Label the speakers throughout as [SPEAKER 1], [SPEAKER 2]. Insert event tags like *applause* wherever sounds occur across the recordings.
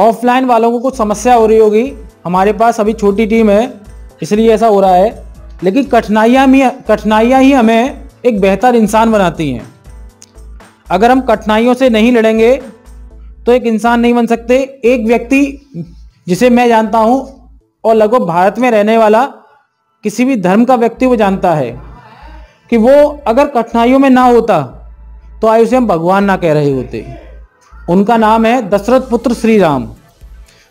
[SPEAKER 1] Offline वालों को कुछ समस्या हो रही होगी हमारे पास अभी छोटी टीम है इसलिए ऐसा हो रहा है लेकिन कठिनाइयाँ भी कठिनाइयाँ ही हमें एक बेहतर इंसान बनाती हैं अगर हम कठिनाइयों से नहीं लड़ेंगे तो एक इंसान नहीं बन सकते एक व्यक्ति जिसे मैं जानता हूँ और लगभग भारत में रहने वाला किसी भी धर्म का व्यक्ति वो जानता है कि वो अगर कठिनाइयों में ना होता तो आयुष्य हम भगवान ना कह रहे होते उनका नाम है दशरथ पुत्र श्री राम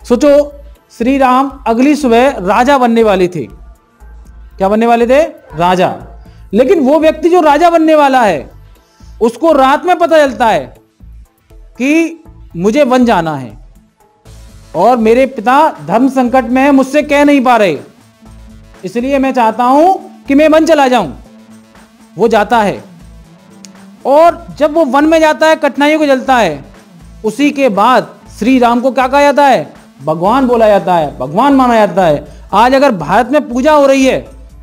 [SPEAKER 1] सोचो श्री राम अगली सुबह राजा बनने वाले थे क्या बनने वाले थे राजा लेकिन वो व्यक्ति जो राजा बनने वाला है उसको रात में पता चलता है कि मुझे वन जाना है और मेरे पिता धर्म संकट में है मुझसे कह नहीं पा रहे इसलिए मैं चाहता हूं कि मैं वन चला जाऊं वो जाता है और जब वो वन में जाता है कठिनाइयों को जलता है उसी के बाद श्री राम को क्या कहा जाता है भगवान बोला जाता है भगवान माना जाता है आज अगर भारत में पूजा हो रही है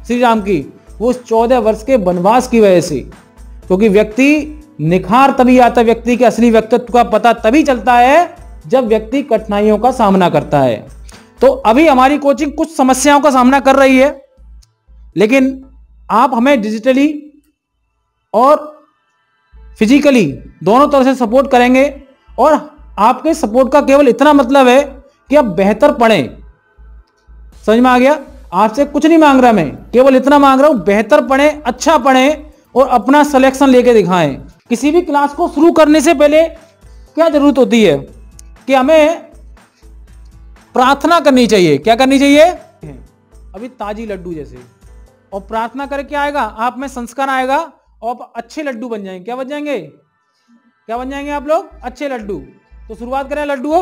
[SPEAKER 1] श्री राम की वो उस चौदह वर्ष के वनवास की वजह से क्योंकि व्यक्ति निखार तभी आता है व्यक्ति के असली व्यक्तित्व का पता तभी चलता है जब व्यक्ति कठिनाइयों का सामना करता है तो अभी हमारी कोचिंग कुछ समस्याओं का सामना कर रही है लेकिन आप हमें डिजिटली और फिजिकली दोनों तरह से सपोर्ट करेंगे और आपके सपोर्ट का केवल इतना मतलब है कि आप बेहतर पढ़ें समझ में आ गया आपसे कुछ नहीं मांग रहा मैं केवल इतना मांग रहा हूं बेहतर पढ़ें अच्छा पढ़ें और अपना सिलेक्शन लेके दिखाएं किसी भी क्लास को शुरू करने से पहले क्या जरूरत होती है कि हमें प्रार्थना करनी चाहिए क्या करनी चाहिए अभी ताजी लड्डू जैसे और प्रार्थना करके आएगा आप में संस्कार आएगा और अच्छे लड्डू बन जाएंगे क्या बन जाएंगे क्या बन जाएंगे आप लोग अच्छे लड्डू तो शुरुआत करें लड्डू हो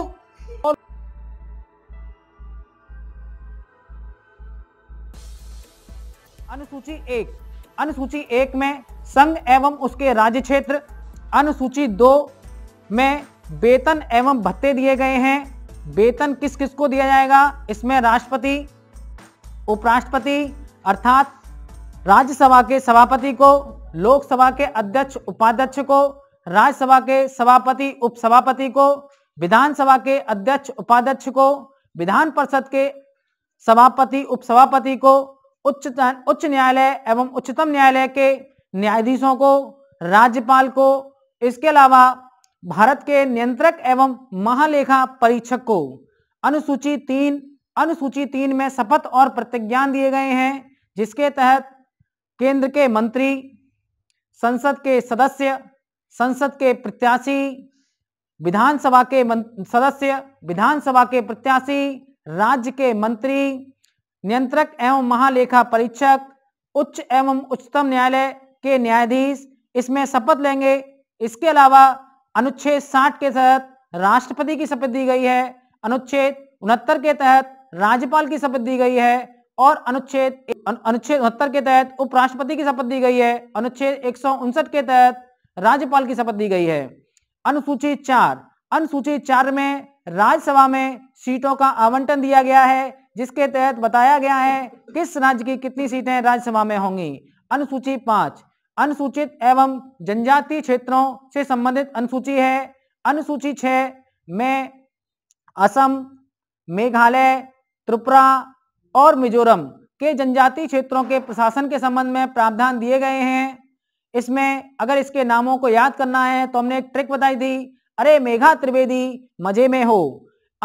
[SPEAKER 2] अनुसूची एक अनुसूची एक में संघ एवं उसके राज्य क्षेत्र अनुसूची दो में वेतन एवं भत्ते दिए गए हैं वेतन किस किस को दिया जाएगा इसमें राष्ट्रपति उपराष्ट्रपति अर्थात राज्यसभा के सभापति को लोकसभा के अध्यक्ष उपाध्यक्ष को राज्यसभा के सभापति उपसभापति को विधानसभा के अध्यक्ष उपाध्यक्ष को विधान परिषद के सभापति उपसभापति को उच्च उच्च न्यायालय एवं उच्चतम न्यायालय के न्यायाधीशों को राज्यपाल को इसके अलावा भारत के नियंत्रक एवं महालेखा परीक्षक को अनुसूची तीन अनुसूची तीन में शपथ और प्रतिज्ञान दिए गए हैं जिसके तहत केंद्र के मंत्री संसद के सदस्य संसद के प्रत्याशी विधानसभा के सदस्य विधानसभा के प्रत्याशी राज्य के मंत्री नियंत्रक एवं महालेखा परीक्षक उच्च एवं उच्चतम न्यायालय के न्यायाधीश इसमें शपथ लेंगे इसके अलावा अनुच्छेद 60 के तहत राष्ट्रपति की शपथ दी गई है अनुच्छेद उनहत्तर के तहत राज्यपाल की शपथ दी गई है और अनुच्छेद अनुच्छेद उनहत्तर के तहत उपराष्ट्रपति की शपथ दी गई है अनुच्छेद एक के तहत राज्यपाल की शपथ दी गई है अनुसूचित चार अनुसूचित चार में राज्यसभा में सीटों का आवंटन दिया गया है जिसके तहत बताया गया है किस राज्य की कितनी सीटें राज्यसभा में होंगी अनुसूची पांच अनुसूचित एवं जनजातीय क्षेत्रों से संबंधित अनुसूची है अनुसूची छह में असम मेघालय त्रिपुरा और मिजोरम के जनजातीय क्षेत्रों के प्रशासन के संबंध में प्रावधान दिए गए हैं इसमें अगर इसके नामों को याद करना है तो हमने एक ट्रिक बताई थी अरे मेघा त्रिवेदी मजे में हो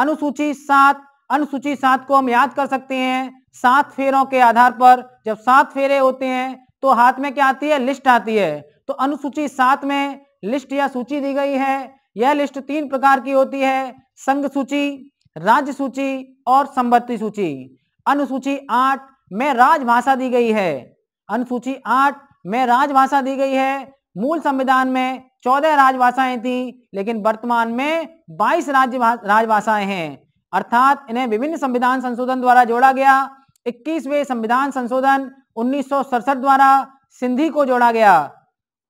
[SPEAKER 2] अनुसूची सात अनुसूची सात को हम याद कर सकते हैं सात फेरों के आधार पर जब सात फेरे होते हैं तो हाथ में क्या आती है लिस्ट आती है तो अनुसूची सात में लिस्ट या सूची दी गई है यह लिस्ट तीन प्रकार की होती है संघ सूची राज्य सूची और संबत्ति सूची अनुसूची आठ में राजभाषा दी गई है अनुसूची आठ में राजभाषा दी गई है मूल संविधान में चौदह राजभाषाएं थी लेकिन वर्तमान में बाईस राज्य राजभाषाएं हैं अर्थात इन्हें विभिन्न संविधान संशोधन द्वारा जोड़ा गया इक्कीसवें संविधान संशोधन उन्नीस द्वारा सिंधी को जोड़ा गया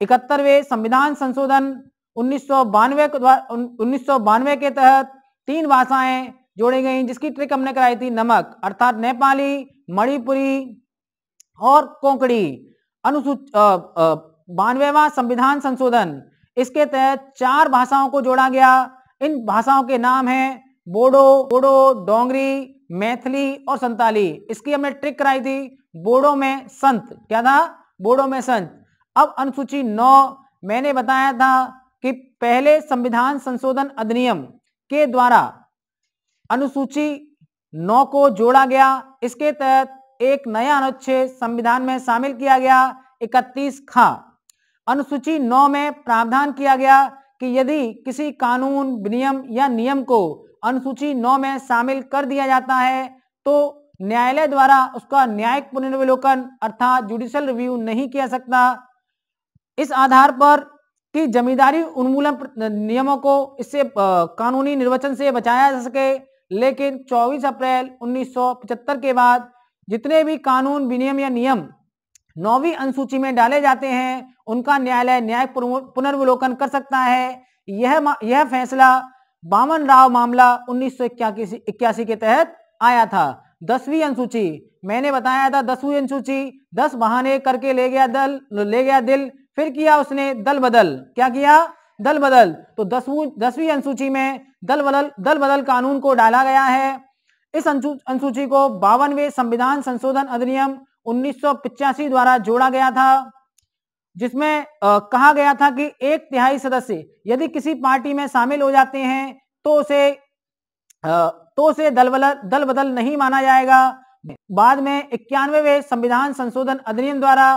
[SPEAKER 2] इकहत्तरवे संविधान संशोधन उन्नीस सौ के तहत तीन भाषाएं जोड़ी गई जिसकी ट्रिक हमने कराई थी नमक अर्थात नेपाली मणिपुरी और कोंकड़ी अनुसूच बानवेवा संविधान संशोधन इसके तहत चार भाषाओं को जोड़ा गया इन भाषाओं के नाम हैं बोडो बोडो डोंगरी मैथिली और संताली इसकी हमने ट्रिक कराई थी बोडो में संत क्या था बोडो में संत अब अनुसूची नौ मैंने बताया था कि पहले संविधान संशोधन अधिनियम के द्वारा अनुसूची नौ को जोड़ा गया इसके तहत एक नया अनुच्छेद संविधान में शामिल किया गया इकतीस खा अनुसूची नौ में प्रावधान किया गया कि यदि किसी कानून विनियम या नियम को अनुसूची नौ में शामिल कर दिया जाता है तो न्यायालय द्वारा उसका न्यायिक पुनर्विलोकन अर्थात जुडिशियल रिव्यू नहीं किया सकता इस आधार पर कि जमींदारी उन्मूलन नियमों को इससे कानूनी निर्वचन से बचाया जा सके लेकिन 24 अप्रैल 1975 के बाद जितने भी कानून विनियम या नियम नौवीं अनुसूची में डाले जाते हैं उनका न्यायालय न्याय पुनर्वलोकन कर सकता है यह यह फैसला बामन राव मामला उन्नीस इक्यासी के तहत आया था दसवीं अनुसूची मैंने बताया था दसवीं अनुसूची दस बहाने करके ले गया दल ले गया दिल फिर किया उसने दल बदल क्या किया दल बदल तो दसवीं दसवीं अनुसूची में दल बदल दल बदल कानून को डाला गया है इस अनुसूची को बावनवे संविधान संशोधन अधिनियम उन्नीस द्वारा जोड़ा गया था जिसमें आ, कहा गया था कि एक तिहाई सदस्य यदि किसी पार्टी में शामिल हो जाते हैं तो उसे आ, तो उसे दल बदल दल बदल नहीं माना जाएगा बाद में इक्यानवे संविधान संशोधन अधिनियम द्वारा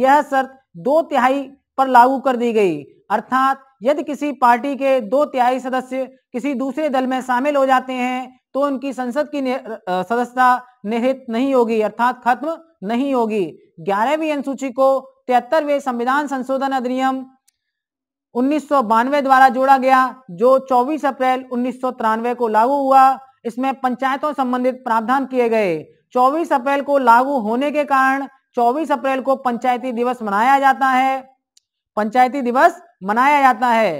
[SPEAKER 2] यह शर्त दो तिहाई पर लागू कर दी गई अर्थात यदि किसी पार्टी के दो तिहाई सदस्य किसी दूसरे दल में शामिल हो जाते हैं तो उनकी संसद की सदस्यता निहित नहीं होगी अर्थात खत्म नहीं होगी ग्यारहवीं अनुसूची को तिहत्तरवे संविधान संशोधन अधिनियम उन्नीस द्वारा जोड़ा गया जो 24 अप्रैल उन्नीस को लागू हुआ इसमें पंचायतों संबंधित प्रावधान किए गए 24 अप्रैल को लागू होने के कारण 24 अप्रैल को पंचायती दिवस मनाया जाता है पंचायती दिवस मनाया जाता है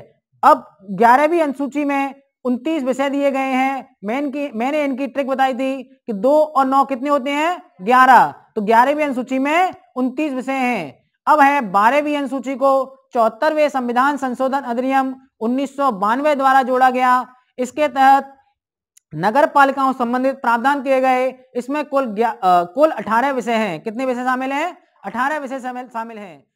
[SPEAKER 2] अब ग्यारहवीं अनुसूची में उनतीस विषय दिए गए हैं मैं इनकी मैंने इनकी ट्रिक बताई थी कि दो और नौ कितने होते हैं ग्यारह तो ग्यारहवीं अनुसूची में उनतीस विषय हैं अब है बारहवीं अनुसूची को चौहत्तरवे संविधान संशोधन अधिनियम उन्नीस द्वारा जोड़ा गया इसके तहत नगर पालिकाओं संबंधित प्रावधान किए गए इसमें कुल आ, कुल अठारह विषय हैं कितने विषय शामिल हैं अठारह विषय शामिल हैं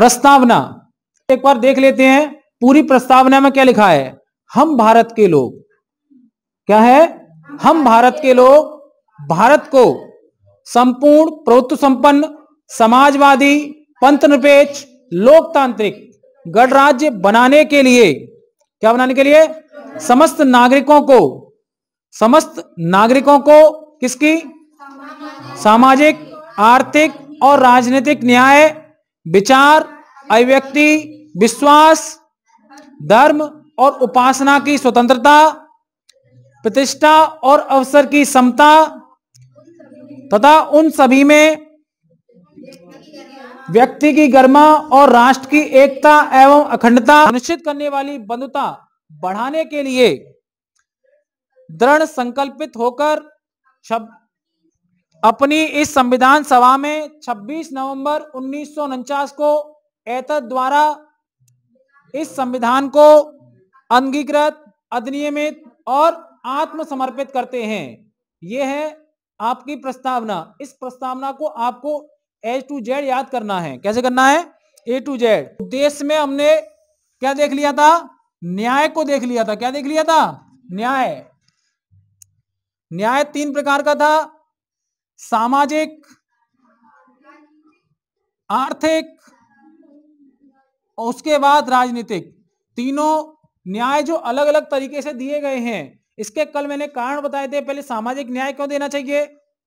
[SPEAKER 2] प्रस्तावना एक बार देख लेते हैं
[SPEAKER 1] पूरी प्रस्तावना में क्या लिखा है हम भारत के लोग क्या है हम भारत के लोग भारत को संपूर्ण प्रभुत्व संपन्न समाजवादी पंथ निरपेक्ष लोकतांत्रिक गणराज्य बनाने के लिए क्या बनाने के लिए समस्त नागरिकों को समस्त नागरिकों को किसकी सामाजिक आर्थिक और राजनीतिक न्याय विचार अभिव्यक्ति विश्वास धर्म और उपासना की स्वतंत्रता प्रतिष्ठा और अवसर की समता तथा उन सभी में व्यक्ति की गर्मा और राष्ट्र की एकता एवं अखंडता सुनिश्चित करने वाली बंधुता बढ़ाने के लिए दृढ़ संकल्पित होकर शब्द अपनी इस संविधान सभा में 26 नवंबर उन्नीस को एतद द्वारा इस संविधान को अंगीकृत अधिनियमित और आत्मसमर्पित करते हैं यह है आपकी प्रस्तावना इस प्रस्तावना को आपको ए टू जेड याद करना है कैसे करना है ए टू जेड देश में हमने क्या देख लिया था न्याय को देख लिया था क्या देख लिया था न्याय न्याय तीन प्रकार का था सामाजिक आर्थिक और उसके बाद राजनीतिक तीनों न्याय जो अलग अलग तरीके से दिए गए हैं इसके कल मैंने कारण बताए थे पहले सामाजिक न्याय क्यों देना चाहिए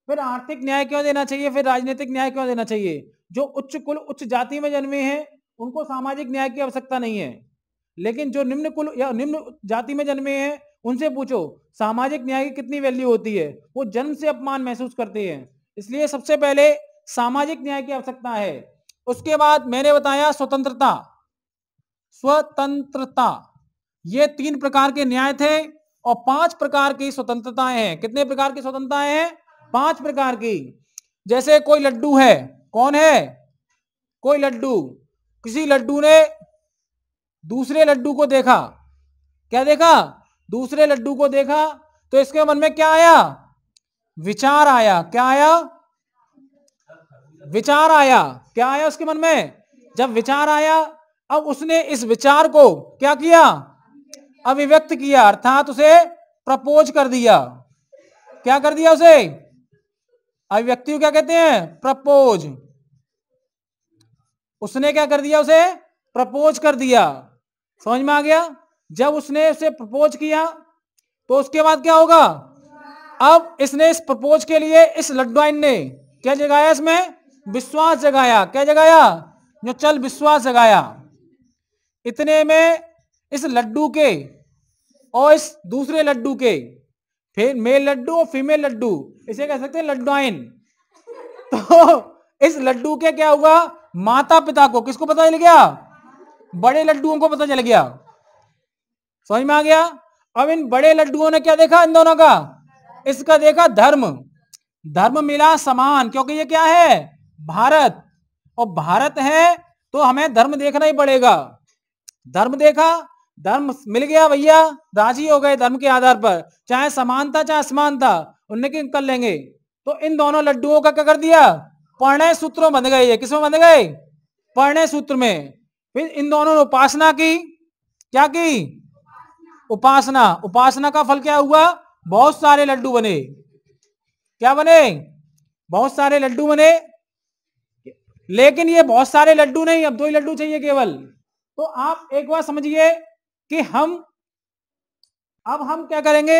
[SPEAKER 1] फिर आर्थिक न्याय क्यों देना चाहिए फिर राजनीतिक न्याय क्यों देना चाहिए जो उच्च कुल उच्च जाति में जन्मे हैं उनको सामाजिक न्याय की आवश्यकता नहीं है लेकिन जो निम्न कुल या निम्न जाति में जन्मे हैं उनसे पूछो सामाजिक न्याय की कितनी वैल्यू होती है वो जन्म से अपमान महसूस करते हैं इसलिए सबसे पहले सामाजिक न्याय की आवश्यकता है उसके बाद मैंने बताया स्वतंत्रता स्वतंत्रता ये तीन प्रकार के न्याय थे और पांच प्रकार की स्वतंत्रताएं हैं कितने प्रकार की स्वतंत्रताएं हैं पांच प्रकार की जैसे कोई लड्डू है कौन है कोई लड्डू किसी लड्डू ने दूसरे लड्डू को देखा क्या देखा दूसरे लड्डू को देखा तो इसके मन में क्या आया विचार आया क्या आया विचार आया क्या आया उसके मन में जब विचार आया अब उसने इस विचार को क्या किया अभिव्यक्त किया अर्थात उसे प्रपोज कर दिया क्या कर दिया उसे अभिव्यक्ति को क्या कहते हैं प्रपोज उसने क्या कर दिया उसे प्रपोज कर दिया समझ में आ गया जब उसने उसे प्रपोज किया तो उसके बाद क्या होगा अब इसने इस प्रपोज के लिए इस लड्डवाइन ने क्या जगाया इसमें विश्वास जगाया क्या जगाया जो चल विश्वास जगाया इतने में इस लड्डू के और इस दूसरे लड्डू के फिर मेल लड्डू और फीमेल लड्डू इसे कह सकते हैं लड्डवाइन तो इस लड्डू के क्या हुआ माता पिता को किसको पता चल गया बड़े लड्डुओं को पता चल गया समझ में आ गया अब इन बड़े लड्डुओं ने क्या देखा इन दोनों का इसका देखा धर्म धर्म मिला समान क्योंकि ये क्या है भारत और भारत है तो हमें धर्म देखना ही पड़ेगा धर्म देखा धर्म मिल गया भैया राजी हो गए धर्म के आधार पर चाहे समानता चाहे असमानता क्यों कर लेंगे तो इन दोनों लड्डुओं का क्या कर दिया पढ़ने सूत्र बन गए ये किसमें बन गए पढ़ने सूत्र में फिर इन दोनों ने उपासना की क्या की उपासना उपासना का फल क्या हुआ बहुत सारे लड्डू बने क्या बने बहुत सारे लड्डू बने लेकिन ये बहुत सारे लड्डू नहीं अब दो ही लड्डू चाहिए केवल तो आप एक बार समझिए कि हम अब हम क्या करेंगे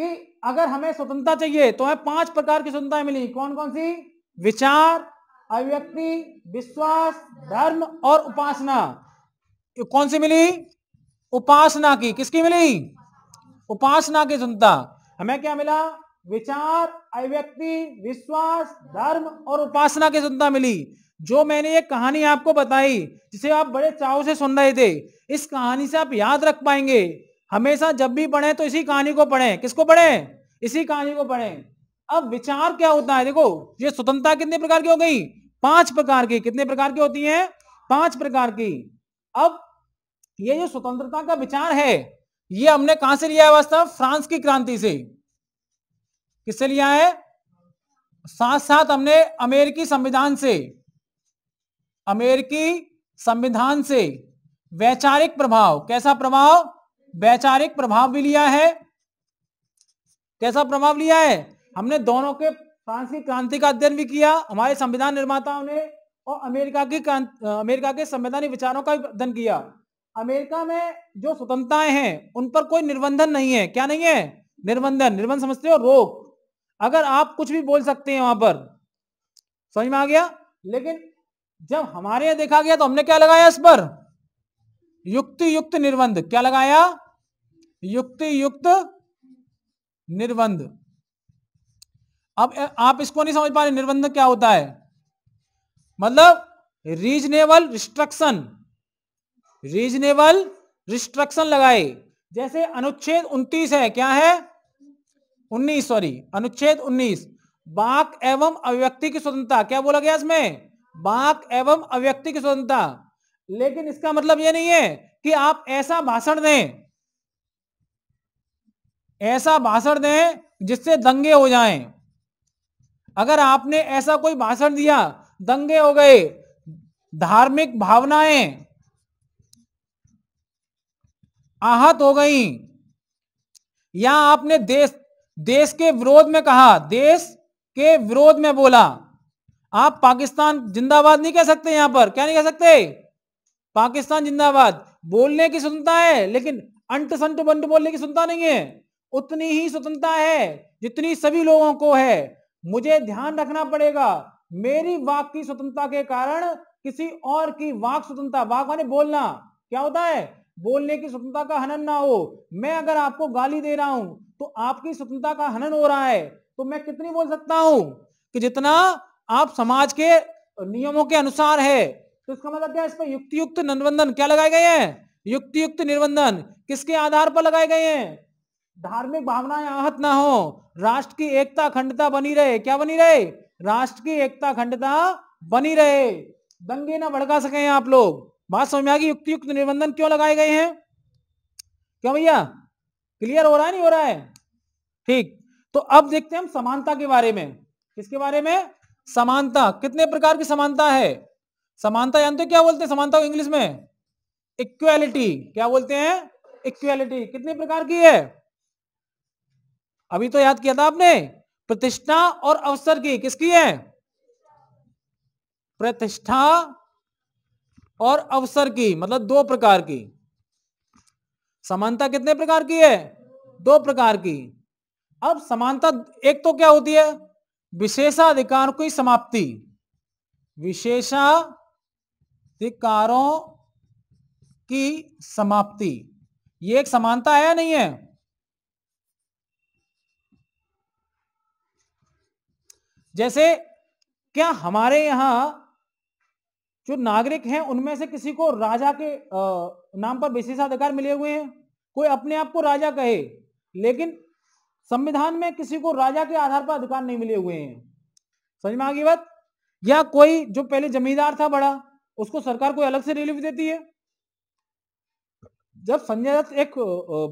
[SPEAKER 1] कि अगर हमें स्वतंत्रता चाहिए तो हमें पांच प्रकार की स्वतंत्रता मिली कौन कौन सी विचार अभिव्यक्ति विश्वास धर्म और उपासना कौन सी मिली उपासना की किसकी मिली उपासना की सुनता हमें क्या मिला विचार अभिव्यक्ति विश्वास धर्म और उपासना की सुनता मिली जो मैंने ये कहानी आपको बताई जिसे आप बड़े चाव से सुन रहे थे इस कहानी से आप याद रख पाएंगे हमेशा जब भी पढ़े तो इसी कहानी को पढ़े किसको पढ़े इसी कहानी को पढ़े अब विचार क्या होता है देखो ये स्वतंत्रता कितने प्रकार की हो गई पांच प्रकार की कितने प्रकार की होती है पांच प्रकार की अब ये जो स्वतंत्रता का विचार है ये हमने कहां से लिया है वास्तव फ्रांस की क्रांति से किससे लिया है साथ साथ हमने अमेरिकी संविधान से अमेरिकी संविधान से वैचारिक प्रभाव कैसा प्रभाव वैचारिक प्रभाव भी लिया है कैसा प्रभाव लिया है हमने दोनों के फ्रांस की क्रांति का अध्ययन भी किया हमारे संविधान निर्माताओं ने और अमेरिका की अमेरिका के संवैधानिक विचारों का भी अध्ययन किया अमेरिका में जो स्वतंत्रताएं हैं उन पर कोई निर्बंधन नहीं है क्या नहीं है निर्बंधन निर्बंध समझते हो रोक अगर आप कुछ भी बोल सकते हैं वहां पर समझ में आ गया लेकिन जब हमारे यहां देखा गया तो हमने क्या लगाया इस पर युक्ति युक्त निर्बंध क्या लगाया युक्ति युक्त निर्बंध अब आप इसको नहीं समझ पा रहे निर्बंध क्या होता है मतलब रीजनेबल रिस्ट्रक्शन रीजनेबल रिस्ट्रक्शन लगाए जैसे अनुच्छेद 29 है क्या है 19 सॉरी अनुच्छेद 19 बाक एवं अव्यक्ति की स्वतंत्रता क्या बोला गया इसमें बाक एवं अव्यक्ति की स्वतंत्रता लेकिन इसका मतलब यह नहीं है कि आप ऐसा भाषण दें ऐसा भाषण दें जिससे दंगे हो जाएं अगर आपने ऐसा कोई भाषण दिया दंगे हो गए धार्मिक भावनाएं आहत हो गई या आपने देश देश के विरोध में कहा देश के विरोध में बोला आप पाकिस्तान जिंदाबाद नहीं कह सकते यहां पर क्या नहीं कह सकते पाकिस्तान जिंदाबाद बोलने की स्वतंत्रता है लेकिन अंट संट बंट बोलने की स्वतंत्रता नहीं है उतनी ही स्वतंत्रता है जितनी सभी लोगों को है मुझे ध्यान रखना पड़ेगा मेरी वाक की स्वतंत्रता के कारण किसी और की वाक स्वतंत्रता वाक माने बोलना क्या होता है बोलने की स्वतंत्रता का हनन ना हो मैं अगर आपको गाली दे रहा हूं तो आपकी स्वतंत्रता का हनन हो रहा है तो मैं कितनी बोल सकता हूं कि जितना आप समाज के नियमों के अनुसार है तो इसका मतलब क्या है इसमें युक्ति युक्त निर्बंधन क्या लगाए गए हैं युक्ति युक्त निर्बंधन किसके आधार पर लगाए गए हैं धार्मिक भावनाएं आहत ना हो राष्ट्र की एकता अखंडता बनी रहे क्या बनी रहे राष्ट्र की एकता अखंडता बनी रहे दंगे ना भड़का सके आप लोग बात समझ में आ गई युक्त निबंधन क्यों लगाए गए हैं क्यों भैया क्लियर हो रहा है नहीं हो रहा है ठीक तो अब देखते हैं हम समानता के बारे में किसके बारे में समानता कितने प्रकार की समानता है समानता जानते तो क्या बोलते हैं समानता को इंग्लिश में इक्वेलिटी क्या बोलते हैं इक्वेलिटी कितने प्रकार की है अभी तो याद किया था आपने प्रतिष्ठा और अवसर की किसकी है प्रतिष्ठा और अवसर की मतलब दो प्रकार की समानता कितने प्रकार की है दो प्रकार की अब समानता एक तो क्या होती है विशेषाधिकार की समाप्ति विशेषाधिकारों की समाप्ति ये एक समानता है या नहीं है जैसे क्या हमारे यहां जो नागरिक हैं उनमें से किसी को राजा के नाम पर विशेषाधिकार मिले हुए हैं कोई अपने आप को राजा कहे लेकिन संविधान में किसी को राजा के आधार पर अधिकार नहीं मिले हुए हैं समझ में आगे बात या कोई जो पहले जमींदार था बड़ा उसको सरकार कोई अलग से रिलीफ देती है जब संजय दत्त एक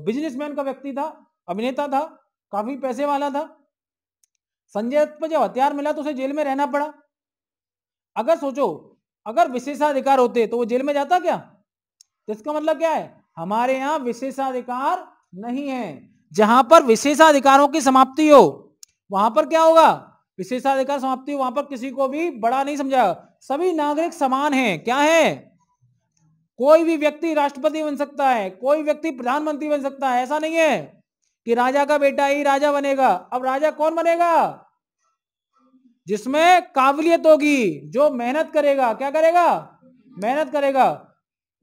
[SPEAKER 1] बिजनेसमैन का व्यक्ति था अभिनेता था काफी पैसे वाला था संजय दत्त पर जब हथियार मिला तो उसे जेल में रहना पड़ा अगर सोचो अगर विशेषाधिकार होते तो वो जेल में जाता क्या इसका मतलब क्या है हमारे यहाँ विशेषाधिकार नहीं है जहां पर विशेषाधिकारों की समाप्ति हो वहां पर क्या होगा विशेषाधिकार समाप्ति वहां पर किसी को भी बड़ा नहीं समझा सभी नागरिक समान हैं क्या है कोई भी व्यक्ति राष्ट्रपति बन सकता है कोई व्यक्ति प्रधानमंत्री बन सकता है ऐसा नहीं है कि राजा का बेटा ही राजा बनेगा अब राजा कौन बनेगा जिसमें काबिलियत होगी जो मेहनत करेगा क्या करेगा मेहनत करेगा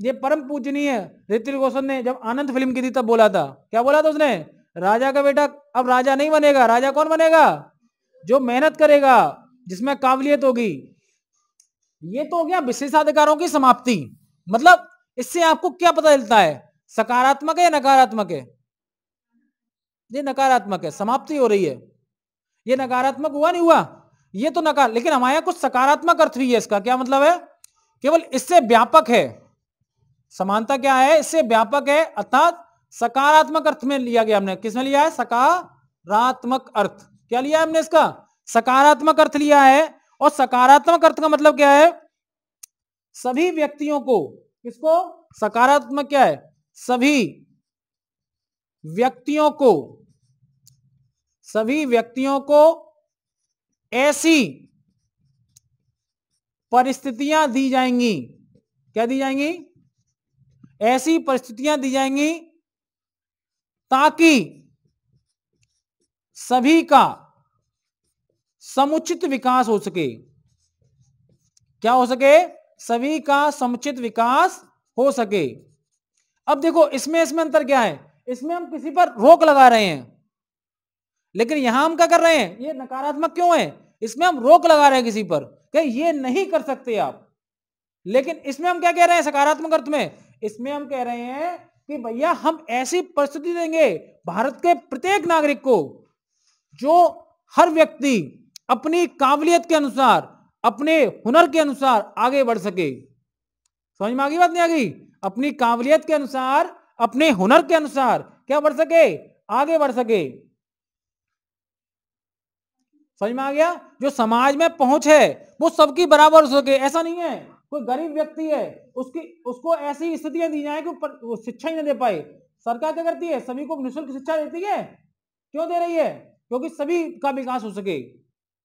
[SPEAKER 1] ये परम पूजनीय ऋतिक रोशन ने जब आनंद फिल्म की थी तब बोला था क्या बोला था उसने राजा का बेटा अब राजा नहीं बनेगा राजा कौन बनेगा जो मेहनत करेगा जिसमें काबिलियत होगी ये तो हो गया विशेषाधिकारों की समाप्ति मतलब इससे आपको क्या पता चलता है सकारात्मक है या नकारात्मक है ये नकारात्मक है समाप्ति हो रही है ये नकारात्मक हुआ नहीं हुआ ये तो नकार लेकिन हमारे कुछ सकारात्मक अर्थ भी है इसका क्या मतलब है केवल इससे व्यापक है समानता क्या है इससे व्यापक है अर्थात सकारात्मक अर्थ में लिया गया हमने किसमें लिया है सकारात्मक अर्थ क्या लिया है हमने इसका सकारात्मक अर्थ लिया है और सकारात्मक अर्थ का मतलब क्या है सभी व्यक्तियों को किसको सकारात्मक क्या है सभी व्यक्तियों को सभी व्यक्तियों को ऐसी परिस्थितियां दी जाएंगी क्या दी जाएंगी ऐसी परिस्थितियां दी जाएंगी ताकि सभी का समुचित विकास हो सके क्या हो सके सभी का समुचित विकास हो सके अब देखो इसमें इसमें अंतर क्या है इसमें हम किसी पर रोक लगा रहे हैं लेकिन यहां हम क्या कर रहे हैं ये नकारात्मक क्यों है इसमें हम रोक लगा रहे हैं किसी पर कि ये नहीं कर सकते आप लेकिन इसमें हम क्या कह रहे हैं सकारात्मक अर्थ में इसमें हम कह रहे हैं कि भैया हम ऐसी परिस्थिति देंगे भारत के प्रत्येक नागरिक को जो हर व्यक्ति अपनी काबिलियत के अनुसार अपने हुनर के अनुसार आगे बढ़ सके समझ में आ गई बात नहीं आ गई अपनी काबिलियत के अनुसार अपने हुनर के अनुसार क्या बढ़ सके आगे बढ़ सके समझ में आ गया जो समाज में पहुंच है वो सबकी बराबर हो सके ऐसा नहीं है कोई गरीब व्यक्ति है उसकी उसको ऐसी स्थितियां दी जाए कि वो शिक्षा ही ना दे पाए सरकार क्या करती है सभी को निःशुल्क शिक्षा देती है क्यों दे रही है क्योंकि सभी का विकास हो सके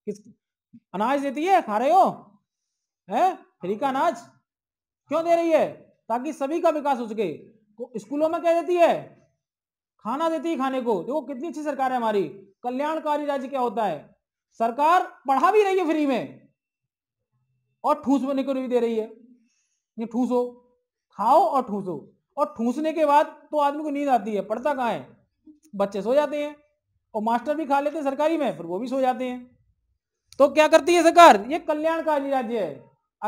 [SPEAKER 1] किस अनाज देती है खा रहे हो है फ्री का अनाज क्यों दे रही है ताकि सभी का विकास हो सके स्कूलों में क्या देती है खाना देती है खाने को देखो कितनी अच्छी सरकार है हमारी कल्याणकारी राज्य क्या होता है सरकार पढ़ा भी रही है फ्री में और ठूस बने को नहीं दे रही है ये ठूसो खाओ और ठूसो और ठूसने के बाद तो आदमी को नींद आती है पढ़ता कहाँ है बच्चे सो जाते हैं और मास्टर भी खा लेते हैं सरकारी में फिर वो भी सो जाते हैं तो क्या करती है सरकार ये कल्याणकारी राज्य है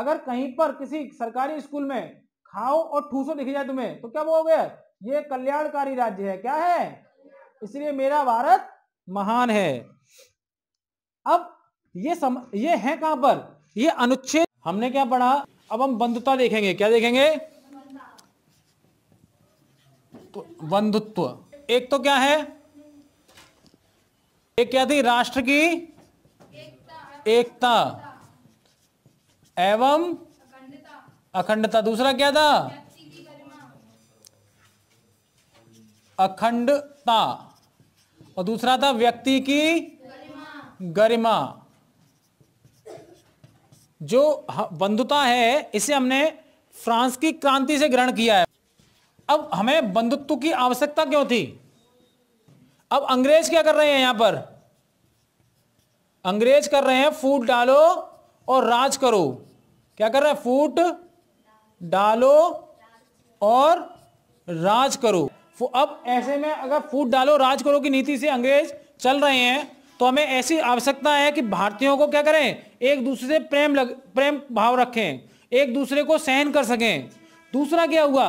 [SPEAKER 1] अगर कहीं पर किसी सरकारी स्कूल में खाओ और ठूसो लिखी जाए तुम्हें तो क्या वो हो गया ये कल्याणकारी राज्य है क्या है इसलिए मेरा भारत महान है अब ये सम ये है कहां पर ये अनुच्छेद हमने क्या पढ़ा अब हम बंधुता देखेंगे क्या देखेंगे तो बंधुत्व एक तो क्या है एक क्या थी राष्ट्र की एकता एवं अखंडता दूसरा क्या था अखंडता और दूसरा था व्यक्ति की गरिमा जो बंधुता है इसे हमने फ्रांस की क्रांति से ग्रहण किया है अब हमें बंधुत्व की आवश्यकता क्यों थी अब अंग्रेज क्या कर रहे हैं यहां पर अंग्रेज कर रहे हैं फूट डालो और राज करो क्या कर रहे हैं फूट डालो और राज करो अब ऐसे में अगर फूट डालो राज करो की नीति से अंग्रेज चल रहे हैं तो हमें ऐसी आवश्यकता है कि भारतीयों को क्या करें एक दूसरे से प्रेम लग प्रेम भाव रखें एक दूसरे को सहन कर सकें दूसरा क्या हुआ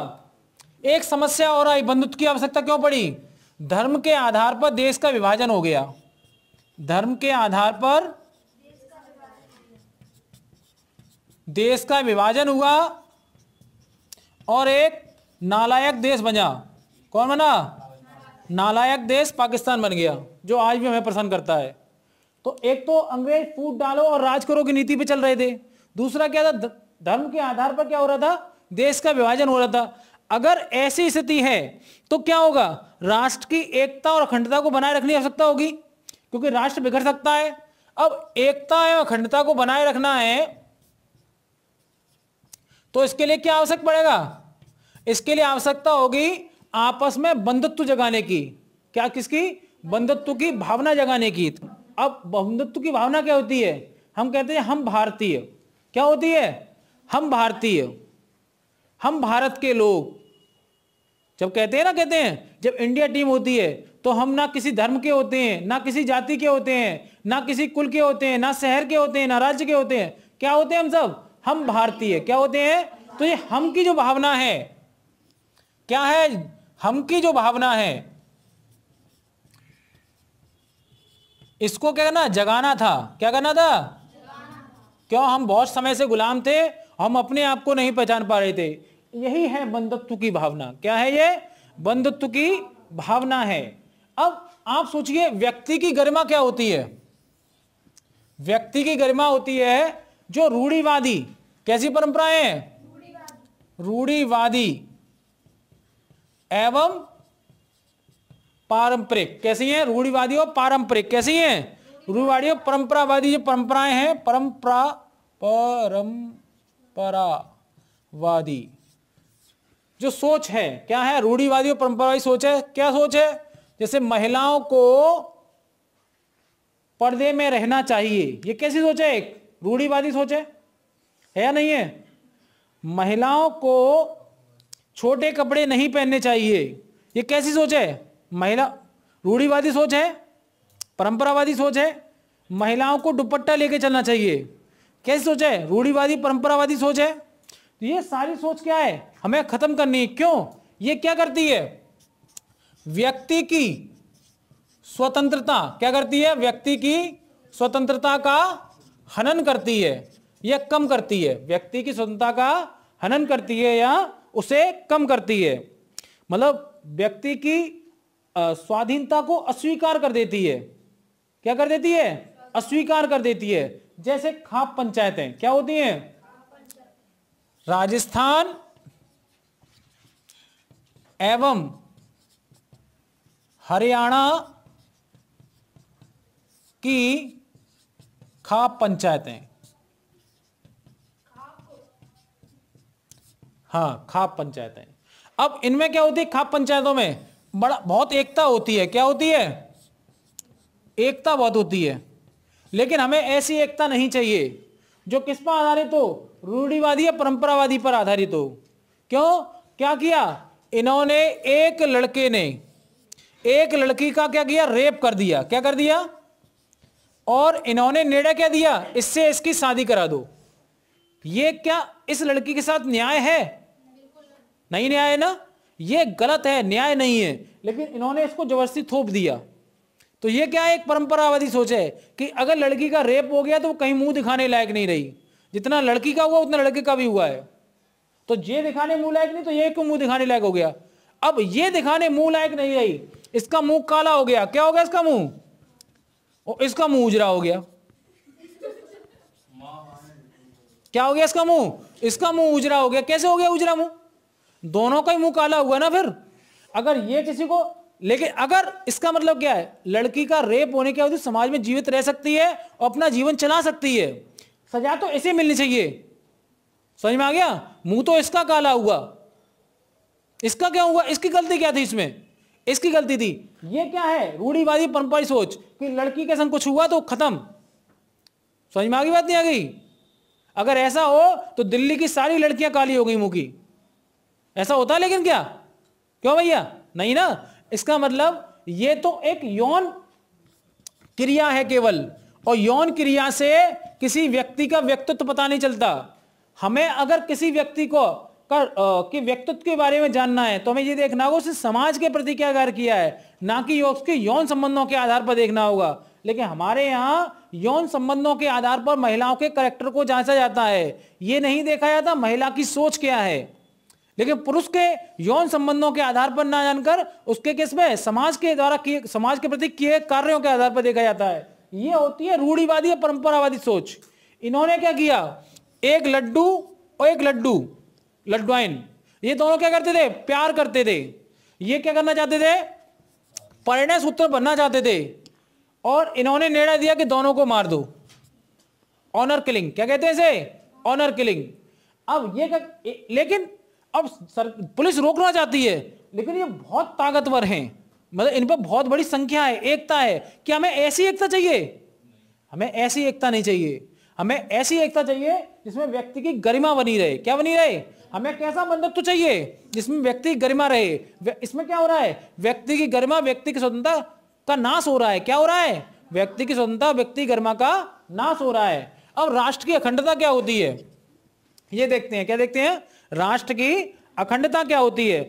[SPEAKER 1] एक समस्या और आई बंधुत्व की आवश्यकता क्यों पड़ी धर्म के आधार पर देश का विभाजन हो गया धर्म के आधार पर देश का विभाजन हुआ और एक नालायक देश बना कौन बना नालायक देश पाकिस्तान बन गया जो आज भी हमें पसंद करता है तो एक तो अंग्रेज फूट डालो और राज करो की नीति पे चल रहे थे दूसरा क्या था धर्म के आधार पर क्या हो रहा था देश का विभाजन हो रहा था अगर ऐसी स्थिति है तो क्या होगा राष्ट्र की एकता और अखंडता को बनाए रखने की आवश्यकता होगी क्योंकि राष्ट्र बिगड़ सकता है अब एकता एवं अखंडता को बनाए रखना है तो इसके लिए क्या आवश्यक पड़ेगा इसके लिए आवश्यकता होगी आपस में बंधुत्व जगाने की क्या किसकी बंधुत्व की भावना जगाने की अब बंधुत्व की भावना क्या होती है हम कहते हैं हम भारतीय है। क्या होती है हम भारतीय हम भारत के लोग जब कहते हैं ना कहते हैं जब इंडिया टीम होती है तो हम ना किसी धर्म के होते हैं ना किसी जाति के होते हैं ना किसी कुल के होते हैं ना शहर के होते हैं ना राज्य के होते हैं क्या होते हैं हम सब हम भारतीय क्या होते हैं तो ये हम की जो भावना है क्या है हम की जो भावना है इसको क्या करना जगाना था क्या करना था क्यों हम बहुत समय से गुलाम थे हम अपने आप को नहीं पहचान पा रहे थे यही है बंधुत्व की भावना क्या है ये बंधुत्व की भावना है अब आप सोचिए व्यक्ति की गरिमा क्या होती है व्यक्ति की गरिमा होती है जो रूढ़ीवादी कैसी परंपराएं रूढ़ीवादी एवं पारंपरिक कैसी हैं रूढ़िवादी और पारंपरिक कैसी हैं रूढ़िवादी और परंपरावादी जो परंपराएं हैं परंपरा परंपरावादी जो सोच है क्या है रूढ़िवादी और परंपरावादी सोच है क्या सोच है जैसे महिलाओं को पर्दे में रहना चाहिए ये कैसी सोच है एक रूढ़ीवादी सोच है या नहीं है महिलाओं को छोटे कपड़े नहीं पहनने चाहिए ये कैसी सोच है महिला रूढ़ीवादी सोच है परंपरावादी सोच है महिलाओं को दुपट्टा लेके चलना चाहिए कैसी सोच है रूढ़ीवादी परंपरावादी सोच है तो ये सारी सोच क्या है हमें खत्म करनी है क्यों ये क्या करती है व्यक्ति की स्वतंत्रता क्या करती है व्यक्ति की स्वतंत्रता का हनन करती है या कम करती है व्यक्ति की स्वतंत्रता का हनन करती है या उसे कम करती है मतलब व्यक्ति की स्वाधीनता को अस्वीकार कर देती है क्या कर देती है अस्वीकार कर देती है जैसे खाप पंचायतें क्या होती हैं राजस्थान एवं हरियाणा की खाप पंचायतें हाँ खाप पंचायतें अब इनमें क्या होती है खाप पंचायतों में बड़ा बहुत एकता होती है क्या होती है एकता बहुत होती है लेकिन हमें ऐसी एकता नहीं चाहिए जो किस पर आधारित हो रूढ़ीवादी या परंपरावादी पर आधारित हो क्यों क्या किया इन्होंने एक लड़के ने एक लड़की का क्या किया रेप कर दिया क्या कर दिया और इन्होंने निर्णय क्या दिया इससे इसकी शादी करा दो ये क्या इस लड़की के साथ न्याय है नहीं न्याय है ना ये गलत है न्याय नहीं है लेकिन इन्होंने इसको जबरदस्ती थोप दिया तो ये क्या है एक परंपरावादी सोच है कि अगर लड़की का रेप हो गया तो वो कहीं मुंह दिखाने लायक नहीं रही जितना लड़की का हुआ उतना लड़के का भी हुआ है तो ये दिखाने मुंह लायक नहीं तो ये क्यों मुंह दिखाने लायक हो गया अब ये दिखाने मुंह लायक नहीं रही इसका मुंह काला हो गया क्या हो गया इसका मुंह इसका मुंह उजरा हो गया क्या हो गया इसका मुंह इसका मुंह उजरा हो गया कैसे हो गया उजरा मुंह दोनों का ही मुंह काला हुआ ना फिर अगर ये किसी को लेकिन अगर इसका मतलब क्या है लड़की का रेप होने के बाद समाज में जीवित रह सकती है और अपना जीवन चला सकती है सजा तो इसे मिलनी चाहिए समझ में आ गया मुंह तो इसका काला हुआ इसका क्या हुआ इसकी गलती क्या थी इसमें इसकी गलती थी ये क्या है रूढ़ीवादी परंपरा सोच कि लड़की के संग कुछ हुआ तो खत्म समझ में आ गई बात नहीं आ गई अगर ऐसा हो तो दिल्ली की सारी लड़कियां काली हो गई मुंह की ऐसा होता है लेकिन क्या क्यों भैया नहीं ना इसका मतलब ये तो एक यौन क्रिया है केवल और यौन क्रिया से किसी व्यक्ति का व्यक्तित्व पता नहीं चलता हमें अगर किसी व्यक्ति को कर, के व्यक्तित्व के बारे में जानना है तो हमें ये देखना होगा उसे समाज के प्रति क्या कार्य किया है ना कि उसके यौन संबंधों के आधार पर देखना होगा लेकिन हमारे यहाँ यौन संबंधों के आधार पर महिलाओं के करेक्टर को जांचा जाता है ये नहीं देखा जाता महिला की सोच क्या है लेकिन पुरुष के यौन संबंधों के आधार पर ना जानकर उसके किस में समाज के द्वारा किए समाज के प्रति किए कार्यों के आधार पर देखा जाता है ये होती है रूढ़ीवादी या परंपरावादी सोच इन्होंने क्या किया एक लड्डू और एक लड्डू लड्डुआइन ये दोनों क्या करते थे प्यार करते थे ये क्या करना चाहते थे परिणय सूत्र बनना चाहते थे और इन्होंने निर्णय दिया कि दोनों को मार दो ऑनर किलिंग क्या कहते हैं इसे ऑनर किलिंग अब ये कर, लेकिन अब सर पुलिस रोकना चाहती है लेकिन ये बहुत ताकतवर हैं मतलब इन पर बहुत बड़ी संख्या है एकता है कि हमें ऐसी एकता चाहिए हमें ऐसी एकता नहीं चाहिए हमें ऐसी एकता चाहिए जिसमें व्यक्ति की गरिमा बनी रहे क्या बनी रहे हमें कैसा बंधक तो चाहिए जिसमें व्यक्ति की गरिमा रहे इसमें क्या हो रहा है व्यक्ति की गरिमा व्यक्ति की स्वतंत्रता का नाश हो रहा है क्या हो रहा है व्यक्ति की स्वतंत्रता व्यक्ति गरिमा का नाश हो रहा है अब राष्ट्र की अखंडता क्या होती है ये देखते हैं क्या देखते हैं राष्ट्र की अखंडता क्या होती है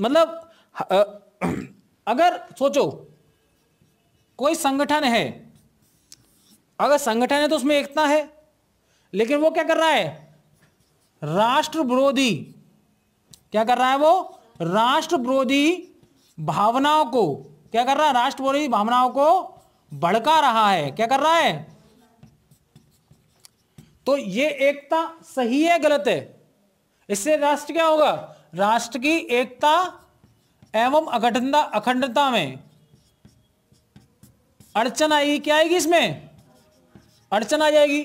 [SPEAKER 1] मतलब अगर सोचो कोई संगठन है अगर संगठन है तो उसमें एकता है लेकिन वो क्या कर रहा है राष्ट्र विरोधी क्या कर रहा है वो राष्ट्र विरोधी भावनाओं को क्या कर रहा है राष्ट्र विरोधी भावनाओं को भड़का रहा है क्या कर रहा है तो ये एकता सही है गलत है इससे राष्ट्र क्या होगा राष्ट्र की एकता एवं अखंडता अखंडता में अड़चन आएगी क्या आएगी इसमें अड़चन आ जाएगी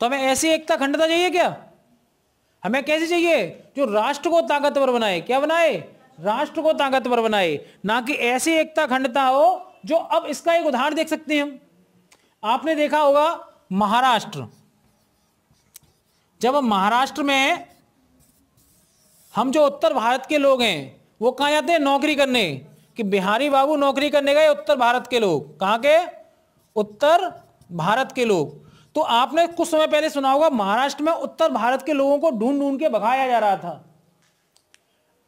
[SPEAKER 1] तो हमें ऐसी एकता अखंडता चाहिए क्या हमें कैसी चाहिए जो राष्ट्र को ताकतवर बनाए क्या बनाए राष्ट्र को ताकतवर बनाए ना कि ऐसी एकता अखंडता हो जो अब इसका एक उदाहरण देख सकते हैं हम आपने देखा होगा महाराष्ट्र जब हम महाराष्ट्र में हम जो उत्तर भारत के लोग हैं वो कहाँ जाते हैं नौकरी करने कि बिहारी बाबू नौकरी करने गए उत्तर भारत के लोग कहाँ के उत्तर भारत के लोग तो आपने कुछ समय पहले सुना होगा महाराष्ट्र में उत्तर भारत के लोगों को ढूंढ ढूंढ के भगाया जा रहा था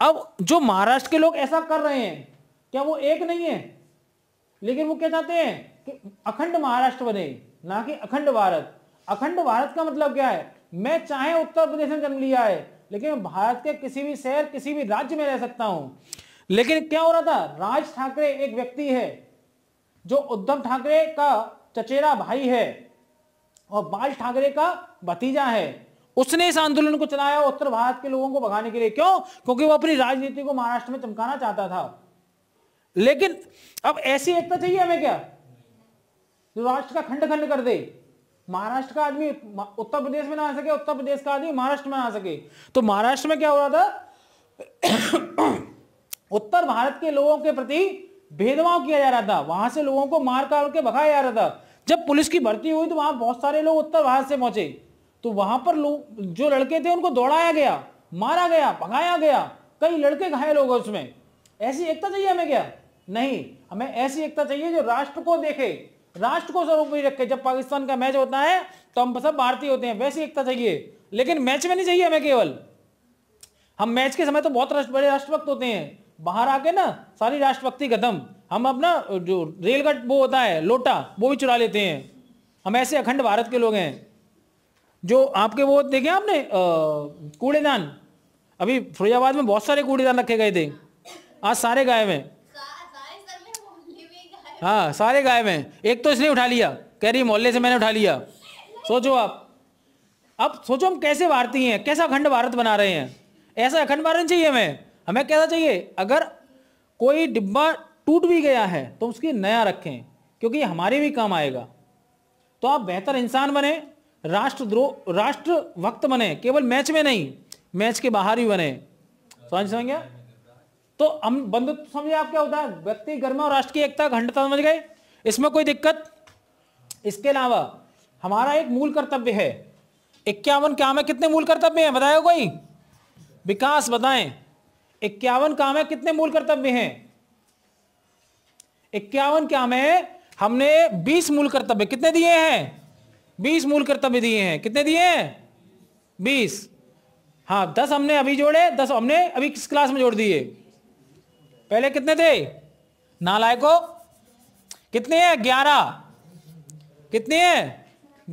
[SPEAKER 1] अब जो महाराष्ट्र के लोग ऐसा कर रहे हैं क्या वो एक नहीं है लेकिन वो क्या चाहते हैं कि अखंड महाराष्ट्र बने ना कि अखंड भारत अखंड भारत का मतलब क्या है मैं चाहे उत्तर प्रदेश में जन्म लिया है लेकिन भारत के किसी भी शहर किसी भी राज्य में रह सकता हूं लेकिन क्या हो रहा था राज ठाकरे एक व्यक्ति है जो उद्धव ठाकरे का चचेरा भाई है और बाल ठाकरे का भतीजा है उसने इस आंदोलन को चलाया उत्तर भारत के लोगों को भगाने के लिए क्यों क्योंकि वो अपनी राजनीति को महाराष्ट्र में चमकाना चाहता था लेकिन अब ऐसी एकता चाहिए हमें क्या जो राष्ट्र का खंड खंड कर दे महाराष्ट्र का आदमी उत्तर प्रदेश में ना आ सके उत्तर प्रदेश का आदमी महाराष्ट्र में आ सके तो महाराष्ट्र में क्या हो रहा था *coughs* उत्तर भारत के लोगों के प्रति भेदभाव किया जा रहा था वहां से लोगों को मार काट के भगाया जा रहा था जब पुलिस की भर्ती हुई तो वहां बहुत सारे लोग उत्तर भारत से पहुंचे तो वहां पर लोग जो लड़के थे उनको दौड़ाया गया मारा गया भगाया गया कई लड़के घायल हो गए उसमें ऐसी एकता चाहिए हमें क्या नहीं हमें ऐसी एकता चाहिए जो राष्ट्र को देखे राष्ट्र को स्वरूप रख रखे जब पाकिस्तान का मैच होता है तो हम सब भारतीय होते हैं वैसी एकता चाहिए लेकिन मैच में नहीं चाहिए हमें केवल हम मैच के समय तो बहुत राष्ट्र बड़े राष्ट्रभक्त होते हैं बाहर आके ना सारी राष्ट्रभक्ति खत्म हम अपना जो रेल का वो होता है लोटा वो भी चुरा लेते हैं हम ऐसे अखंड भारत के लोग हैं जो आपके वो देखे आपने कूड़ेदान अभी फिरोजाबाद में बहुत सारे कूड़ेदान रखे गए थे आज सारे गायब हैं हाँ सारे गायब हैं एक तो इसने उठा लिया कह रही मोहल्ले से मैंने उठा लिया सोचो आप अब सोचो हम कैसे भारतीय हैं कैसा अखंड भारत बना रहे हैं ऐसा अखंड भारत चाहिए हमें हमें कैसा चाहिए अगर कोई डिब्बा टूट भी गया है तो उसकी नया रखें क्योंकि हमारे भी काम आएगा तो आप बेहतर इंसान बने राष्ट्रद्रोह राष्ट्र वक्त बने केवल मैच में नहीं मैच के बाहर ही बने समझ समझ गया तो हम बंधु समझे आप क्या होता है व्यक्ति गर्मा और राष्ट्र की एकता घंटता समझ गए इसमें कोई दिक्कत इसके अलावा हमारा एक मूल कर्तव्य है इक्यावन काम है कितने मूल कर्तव्य हैं बताया कोई विकास बताएं इक्यावन काम है कितने मूल कर्तव्य हैं इक्यावन काम है हमने बीस मूल कर्तव्य कितने दिए हैं बीस मूल कर्तव्य दिए हैं कितने दिए हैं बीस हाँ दस हमने अभी जोड़े दस हमने अभी किस क्लास में जोड़ दिए पहले कितने थे नालायको कितने हैं ग्यारह कितने हैं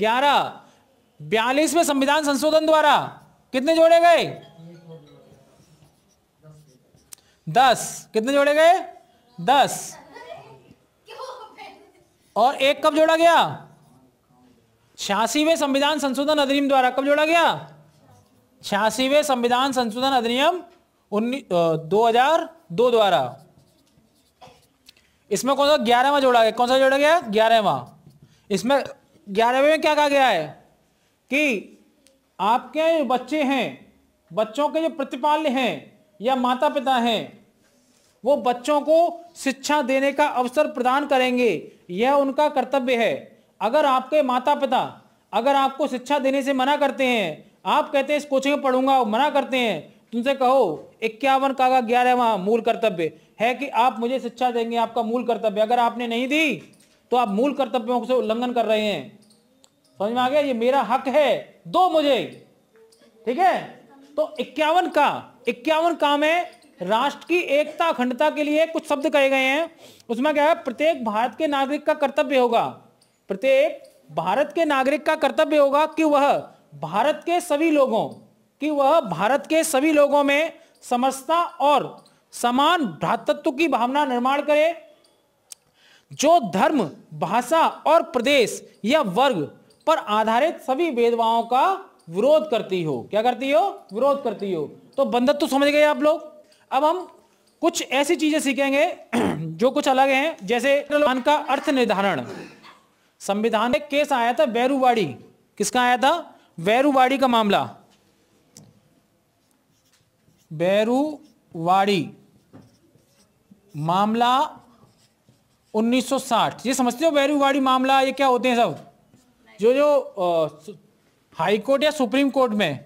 [SPEAKER 1] ग्यारह बयालीसवें संविधान संशोधन द्वारा कितने जोड़े गए दस कितने जोड़े गए दस और एक कब जोड़ा गया छियासीवें संविधान संशोधन अधिनियम द्वारा कब जोड़ा गया छियासीवें संविधान संशोधन अधिनियम उन्नीस दो हजार दो द्वारा इसमें कौन सा ग्यारहवा जोड़ा गया कौन सा जोड़ा गया ग्यारहवा इसमें ग्यारहवें में क्या कहा गया है कि आपके बच्चे हैं बच्चों के जो प्रतिपाल्य हैं या माता पिता हैं वो बच्चों को शिक्षा देने का अवसर प्रदान करेंगे यह उनका कर्तव्य है अगर आपके माता पिता अगर आपको शिक्षा देने से मना करते हैं आप कहते हैं इस कोचिंग में पढ़ूंगा मना करते हैं तुमसे तो कहो इक्यावन का ग्यारहवा मूल कर्तव्य है कि आप मुझे शिक्षा देंगे आपका मूल कर्तव्य अगर आपने नहीं दी तो आप मूल कर्तव्यों से उल्लंघन कर रहे हैं समझ में आ गया ये मेरा हक है दो मुझे ठीक है तो इक्यावन का इक्यावन का में राष्ट्र की एकता अखंडता के लिए कुछ शब्द कहे गए हैं उसमें क्या है प्रत्येक भारत के नागरिक का कर्तव्य होगा प्रत्येक भारत के नागरिक का कर्तव्य होगा कि वह भारत के सभी लोगों कि वह भारत के सभी लोगों में समझता और समान भ्रातत्व की भावना निर्माण करे जो धर्म भाषा और प्रदेश या वर्ग पर आधारित सभी भेदभावों का विरोध करती हो क्या करती हो विरोध करती हो तो बंधत्व समझ गए आप लोग अब हम कुछ ऐसी चीजें सीखेंगे *clears throat* जो कुछ अलग हैं जैसे का अर्थ निर्धारण संविधान में केस आया था वैरूवाड़ी किसका आया था वैरूवाड़ी का मामला बैरूवाड़ी मामला 1960 ये समझते हो बैरूवाड़ी मामला ये क्या होते हैं सब जो जो हाई कोर्ट या सुप्रीम कोर्ट में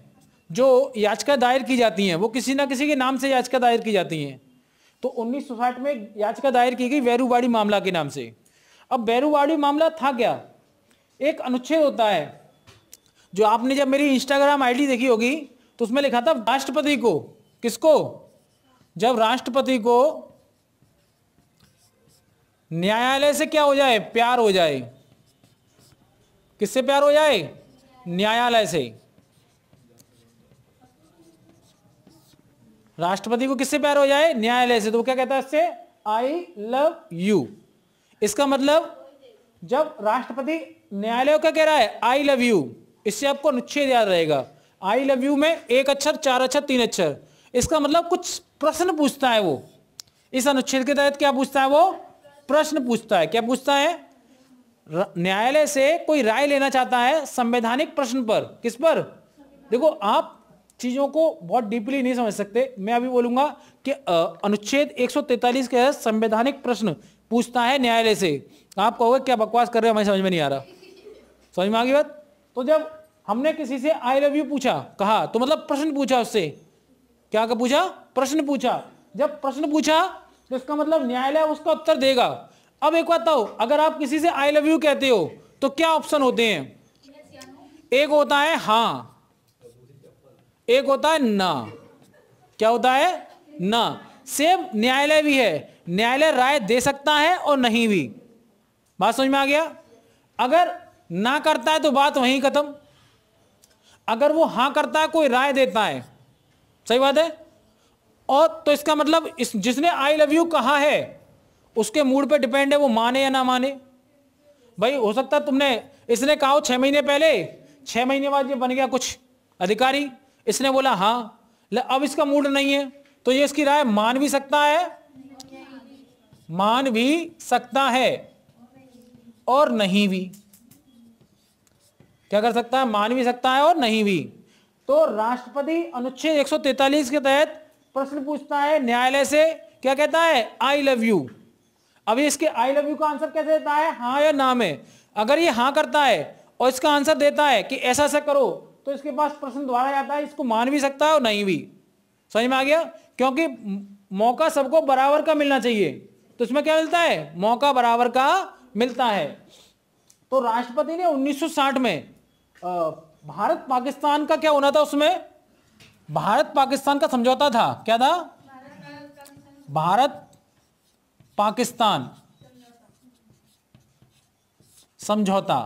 [SPEAKER 1] जो याचिका दायर की जाती हैं वो किसी ना किसी के नाम से याचिका दायर की जाती हैं तो 1960 में याचिका दायर की गई बैरूवाड़ी मामला के नाम से अब बैरूवाड़ी मामला था क्या एक अनुच्छेद होता है जो आपने जब मेरी इंस्टाग्राम आईडी देखी होगी तो उसमें लिखा था राष्ट्रपति को किसको जब राष्ट्रपति को न्यायालय से क्या हो जाए प्यार हो जाए किससे प्यार हो जाए न्यायालय से राष्ट्रपति को किससे प्यार हो जाए न्यायालय से तो वो क्या कहता है इससे आई लव यू इसका मतलब जब राष्ट्रपति न्यायालय का कह रहा है आई लव यू इससे आपको अनुच्छेद याद रहेगा आई लव यू में एक अक्षर चार अक्षर तीन अक्षर इसका मतलब कुछ प्रश्न पूछता है वो इस अनुच्छेद के तहत क्या पूछता है वो प्रश्न पूछता है क्या पूछता है न्यायालय से कोई राय लेना चाहता है संवैधानिक प्रश्न पर किस पर देखो आप चीज़ों को बहुत डीपली नहीं समझ सकते मैं अभी बोलूंगा कि अनुच्छेद 143 के तहत संवैधानिक प्रश्न पूछता है न्यायालय से आप कहोगे क्या बकवास कर रहे हो हमारी समझ में नहीं आ रहा समझ में आ गई बात तो जब हमने किसी से आई लव यू पूछा कहा तो मतलब प्रश्न पूछा उससे क्या का पूछा प्रश्न पूछा जब प्रश्न पूछा तो इसका मतलब न्यायालय उसका उत्तर देगा अब एक बात बताओ अगर आप किसी से आई लव यू कहते हो तो क्या ऑप्शन होते हैं एक होता है हाँ एक होता है ना क्या होता है ना सेम न्यायालय भी है न्यायालय राय दे सकता है और नहीं भी बात समझ में आ गया अगर ना करता है तो बात वहीं खत्म अगर वो हाँ करता है कोई राय देता है सही बात है और तो इसका मतलब इस जिसने आई लव यू कहा है उसके मूड पे डिपेंड है वो माने या ना माने भाई हो सकता तुमने इसने कहा हो महीने पहले छह महीने बाद ये बन गया कुछ अधिकारी इसने बोला हाँ अब इसका मूड नहीं है तो ये इसकी राय मान भी सकता है मान भी सकता है और नहीं भी क्या कर सकता है मान भी सकता है और नहीं भी तो राष्ट्रपति अनुच्छेद 143 के तहत प्रश्न पूछता है न्यायालय से क्या कहता है आई लव यू अभी इसके आई लव यू का आंसर कैसे देता है हाँ या ना में अगर ये हाँ करता है और इसका आंसर देता है कि ऐसा ऐसा करो तो इसके पास प्रश्न दोबारा जाता है इसको मान भी सकता है और नहीं भी समझ में आ गया क्योंकि मौका सबको बराबर का मिलना चाहिए तो इसमें क्या मिलता है मौका बराबर का मिलता है तो राष्ट्रपति ने 1960 में भारत पाकिस्तान का क्या होना था उसमें भारत पाकिस्तान का समझौता था क्या था भारत पाकिस्तान समझौता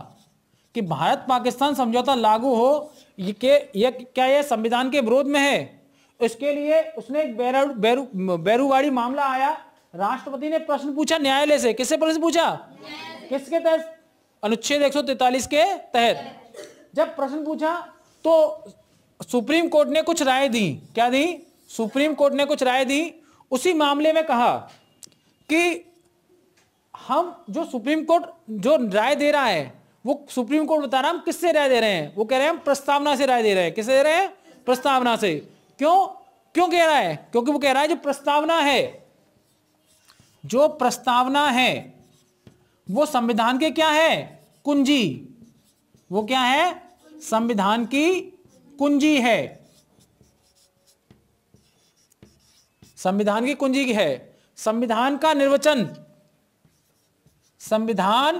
[SPEAKER 1] कि भारत पाकिस्तान समझौता लागू हो ये के ये क्या ये संविधान के विरोध में है इसके लिए उसने एक बैरू बैरू बैरूवाड़ी मामला आया राष्ट्रपति ने प्रश्न पूछा न्यायालय से किससे प्रश्न पूछा किसके तहत अनुच्छेद 143 के तहत जब प्रश्न पूछा तो सुप्रीम कोर्ट ने कुछ राय दी क्या दी सुप्रीम कोर्ट ने कुछ राय दी उसी मामले में कहा कि हम जो सुप्रीम कोर्ट जो राय दे रहा है वो सुप्रीम कोर्ट बता रहा है हम किससे राय दे रहे हैं वो कह रहे हैं हम प्रस्तावना से राय दे रहे हैं किससे दे रहे हैं प्रस्तावना से क्यों क्यों कह रहा है क्योंकि वो कह रहा है जो प्रस्तावना है जो प्रस्तावना है वो संविधान के क्या है कुंजी वो क्या है संविधान की कुंजी है संविधान की कुंजी है संविधान का निर्वचन संविधान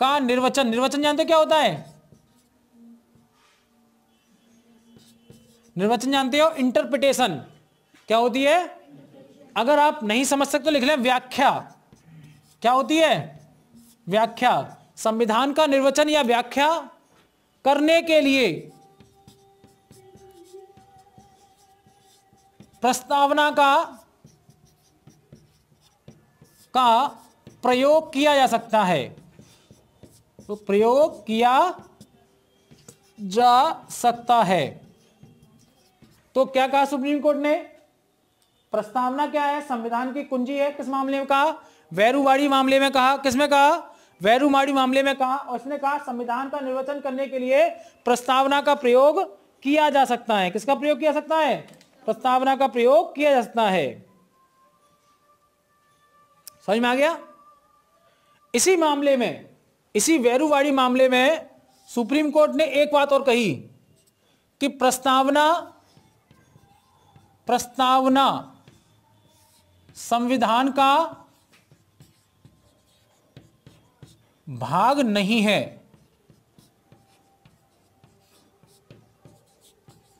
[SPEAKER 1] का निर्वचन निर्वचन जानते क्या होता है निर्वचन जानते हो इंटरप्रिटेशन क्या होती है अगर आप नहीं समझ सकते तो लिख लें व्याख्या क्या होती है व्याख्या संविधान का निर्वचन या व्याख्या करने के लिए प्रस्तावना का का प्रयोग किया जा सकता है तो प्रयोग किया जा सकता है तो क्या कहा सुप्रीम कोर्ट ने प्रस्तावना क्या है संविधान की कुंजी है किस मामले में कहा वैरूवाड़ी मामले में कहा किसमें कहा वैरुमाड़ी मामले में कहा उसने कहा संविधान का निर्वचन करने के लिए प्रस्तावना का प्रयोग किया जा सकता है किसका प्रयोग किया सकता है प्रस्तावना का प्रयोग किया जा सकता है समझ में आ गया इसी मामले में इसी वैरुवाड़ी मामले में सुप्रीम कोर्ट ने एक बात और कही कि प्रस्तावना प्रस्तावना संविधान का भाग नहीं है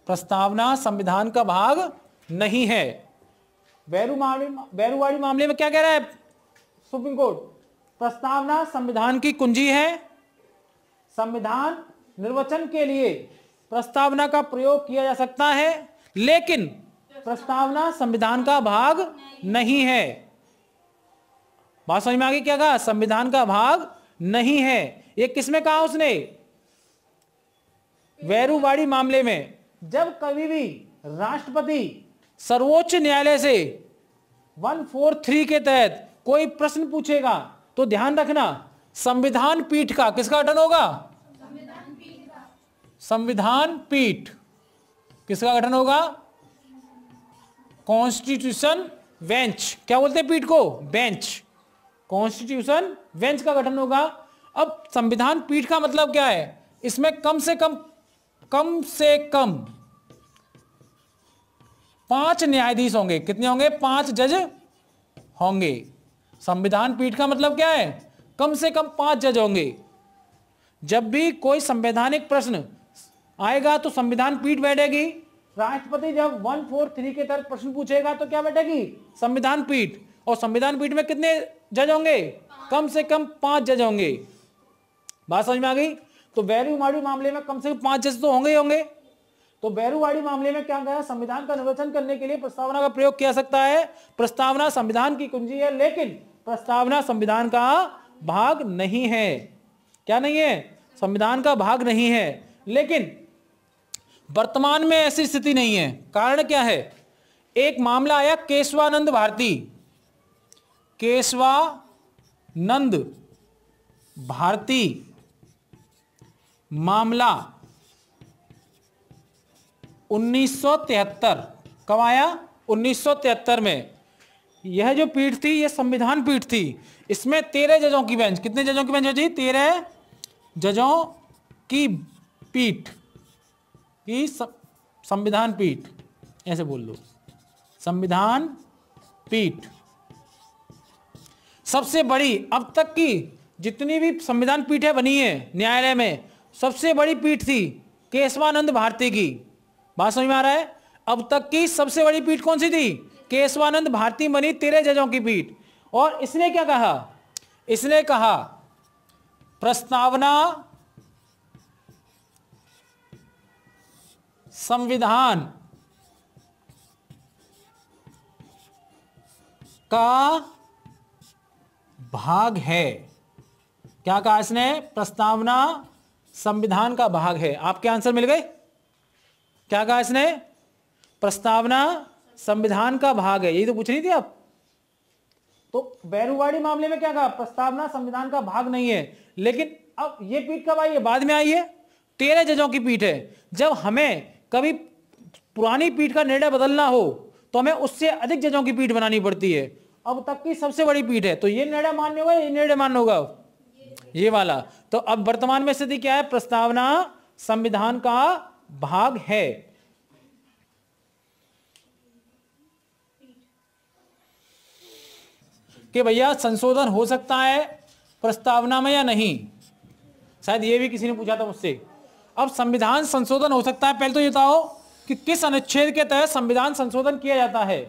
[SPEAKER 1] प्रस्तावना संविधान का भाग नहीं है बैरूवाड़ी मामले में क्या कह रहा है सुप्रीम कोर्ट प्रस्तावना संविधान की कुंजी है संविधान निर्वचन के लिए प्रस्तावना का प्रयोग किया जा सकता है लेकिन प्रस्तावना संविधान का भाग नहीं है बात समझ में आ गई क्या कहा संविधान का भाग नहीं है ये किसमें कहा उसने वैरूवाड़ी मामले में जब कभी भी राष्ट्रपति सर्वोच्च न्यायालय से 143 के तहत कोई प्रश्न पूछेगा तो ध्यान रखना संविधान पीठ का किसका गठन होगा संविधान पीठ किसका गठन होगा कॉन्स्टिट्यूशन बेंच क्या बोलते हैं पीठ को बेंच कॉन्स्टिट्यूशन बेंच का गठन होगा अब संविधान पीठ का मतलब क्या है इसमें कम से कम कम से कम पांच न्यायाधीश होंगे कितने होंगे पांच जज होंगे संविधान पीठ का मतलब क्या है कम से कम पांच जज होंगे जब भी कोई संवैधानिक प्रश्न आएगा तो संविधान पीठ बैठेगी राष्ट्रपति जब वन फोर थ्री के तहत प्रश्न पूछेगा तो क्या बैठेगी संविधान पीठ और संविधान पीठ में कितने जज होंगे कम से कम पांच जज होंगे बात समझ में आ गई तो बैरूवाड़ी मामले में कम से कम पांच जज तो होंगे ही होंगे तो बैरूवाड़ी मामले में क्या गया संविधान का निर्वचन करने के लिए प्रस्तावना का प्रयोग किया सकता है प्रस्तावना संविधान की कुंजी है लेकिन प्रस्तावना संविधान का भाग नहीं है क्या नहीं है संविधान का भाग नहीं है लेकिन वर्तमान में ऐसी स्थिति नहीं है कारण क्या है एक मामला आया केशवानंद भारती केशवा नंद भारती मामला 1973 कब आया 1973 में यह जो पीठ थी यह संविधान पीठ थी इसमें तेरह जजों की बेंच कितने जजों की बेंच हो जी तेरह जजों की पीठ की संविधान पीठ ऐसे बोल लो संविधान पीठ सबसे बड़ी अब तक की जितनी भी संविधान पीठें बनी है न्यायालय में सबसे बड़ी पीठ थी केशवानंद भारती की बात समझ में आ रहा है अब तक की सबसे बड़ी पीठ कौन सी थी केशवानंद भारती बनी तेरे जजों की पीठ और इसने क्या कहा इसने कहा प्रस्तावना संविधान का भाग है क्या कहा इसने प्रस्तावना संविधान का भाग है आपके आंसर मिल गए क्या कहा इसने प्रस्तावना संविधान का भाग है यही तो पूछ रही थी आप तो बैरूवाड़ी मामले में क्या कहा प्रस्तावना संविधान का भाग नहीं है लेकिन अब ये पीठ कब आई है बाद में आई है तेरह जजों की पीठ है जब हमें कभी पुरानी पीठ का निर्णय बदलना हो तो हमें उससे अधिक जजों की पीठ बनानी पड़ती है अब तक की सबसे बड़ी पीठ है तो ये निर्णय मान्य होगा ये निर्णय मान्य होगा ये वाला तो अब वर्तमान में स्थिति क्या है प्रस्तावना संविधान का भाग है कि भैया संशोधन हो सकता है प्रस्तावना में या नहीं शायद ये भी किसी ने पूछा था मुझसे अब संविधान संशोधन हो सकता है पहले तो ये बताओ कि किस अनुच्छेद के तहत संविधान संशोधन किया जाता है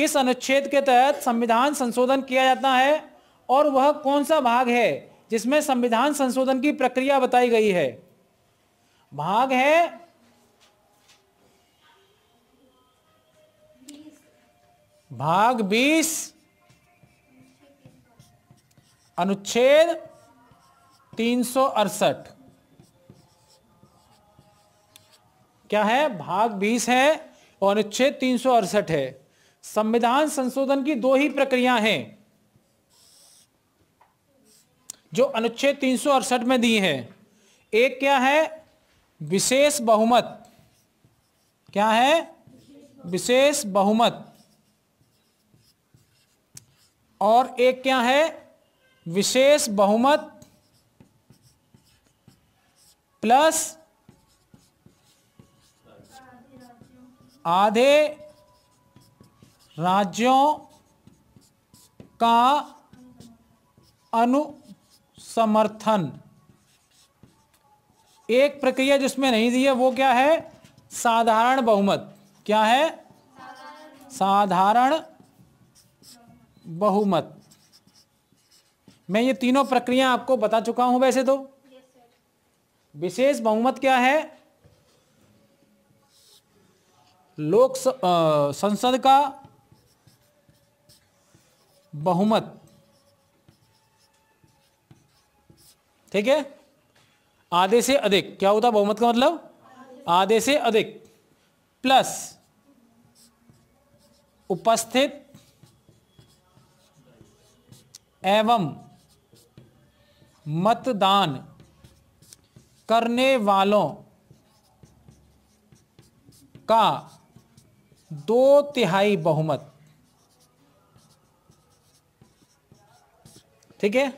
[SPEAKER 1] किस अनुच्छेद के तहत संविधान संशोधन किया जाता है और वह कौन सा भाग है जिसमें संविधान संशोधन की प्रक्रिया बताई गई है भाग है भाग 20 अनुच्छेद तीन क्या है भाग 20 है और अनुच्छेद तीन है संविधान संशोधन की दो ही प्रक्रिया हैं जो अनुच्छेद तीन में दी है एक क्या है विशेष बहुमत क्या है विशेष बहुमत और एक क्या है विशेष बहुमत प्लस आधे राज्यों का अनुसमर्थन एक प्रक्रिया जिसमें नहीं दी है वो क्या है साधारण बहुमत क्या है साधारण बहुमत मैं ये तीनों प्रक्रिया आपको बता चुका हूं वैसे तो विशेष बहुमत क्या है लोक संसद का बहुमत ठीक है आधे से अधिक क्या होता बहुमत का मतलब आधे से अधिक प्लस उपस्थित एवं मतदान करने वालों का दो तिहाई बहुमत ठीक है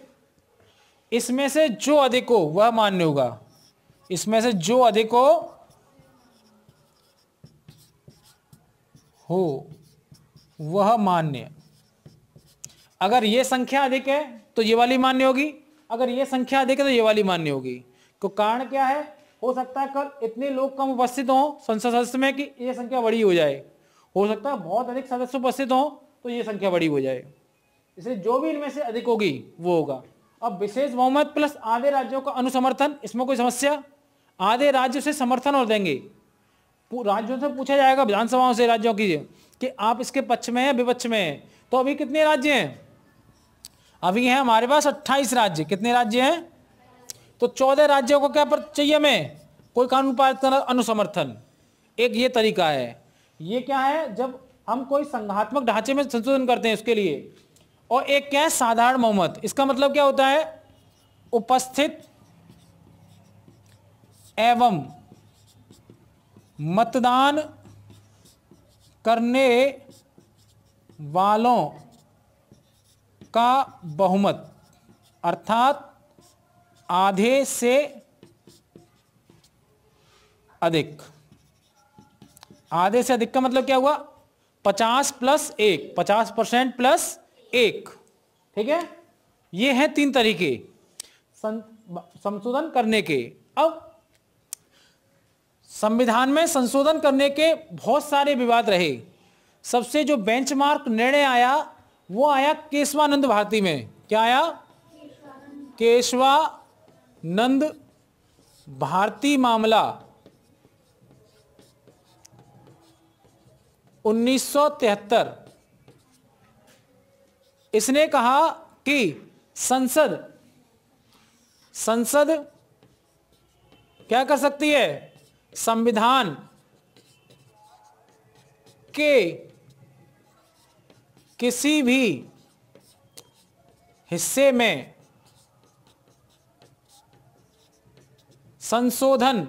[SPEAKER 1] इसमें से जो अधिक हो वह मान्य होगा इसमें से जो अधिक हो हो वह मान्य अगर ये संख्या अधिक है तो ये वाली मान्य होगी अगर यह संख्या अधिक है तो ये वाली मान्य होगी तो कारण क्या है हो सकता है कल इतने लोग कम उपस्थित हों संसद सदस्य में कि यह संख्या बड़ी हो जाए हो सकता है बहुत अधिक सदस्य उपस्थित हों तो यह संख्या बड़ी हो जाए इसलिए जो भी इनमें से अधिक होगी वो होगा अब विशेष बहुमत प्लस आधे राज्यों का अनुसमर्थन इसमें कोई समस्या आधे राज्य से समर्थन और देंगे राज्यों से पूछा जाएगा विधानसभाओं से राज्यों की कि आप इसके पक्ष में हैं विपक्ष में हैं तो अभी कितने राज्य हैं अभी हैं हमारे पास अट्ठाईस राज्य कितने राज्य हैं तो चौदह राज्यों को क्या चाहिए हमें कोई कानून पारित करना अनुसमर्थन एक ये तरीका है ये क्या है जब हम कोई संघात्मक ढांचे में संशोधन करते हैं उसके लिए और एक क्या है साधारण बहुमत इसका मतलब क्या होता है उपस्थित एवं मतदान करने वालों का बहुमत अर्थात आधे से अधिक आधे से अधिक का मतलब क्या हुआ पचास प्लस एक पचास परसेंट प्लस एक ठीक है ये हैं तीन तरीके संशोधन करने के अब संविधान में संशोधन करने के बहुत सारे विवाद रहे सबसे जो बेंचमार्क निर्णय आया वो आया केशवानंद भारती में क्या आया केशवानंद भारती मामला 1973 इसने कहा कि संसद संसद क्या कर सकती है संविधान के किसी भी हिस्से में संशोधन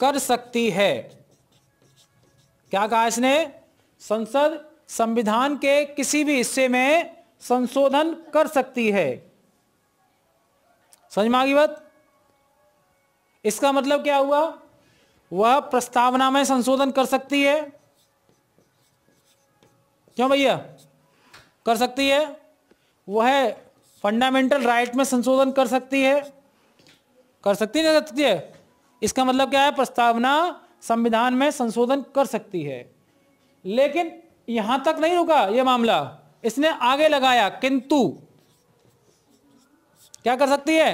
[SPEAKER 1] कर सकती है क्या कहा इसने संसद संविधान के किसी भी हिस्से में संशोधन कर सकती है समझ मांगी बात इसका मतलब क्या हुआ वह प्रस्तावना में संशोधन कर सकती है क्यों भैया कर सकती है वह फंडामेंटल राइट में संशोधन कर सकती है कर सकती नहीं कर सकती है इसका मतलब क्या है प्रस्तावना संविधान में संशोधन कर सकती है लेकिन यहां तक नहीं रुका यह मामला इसने आगे लगाया किंतु क्या कर सकती है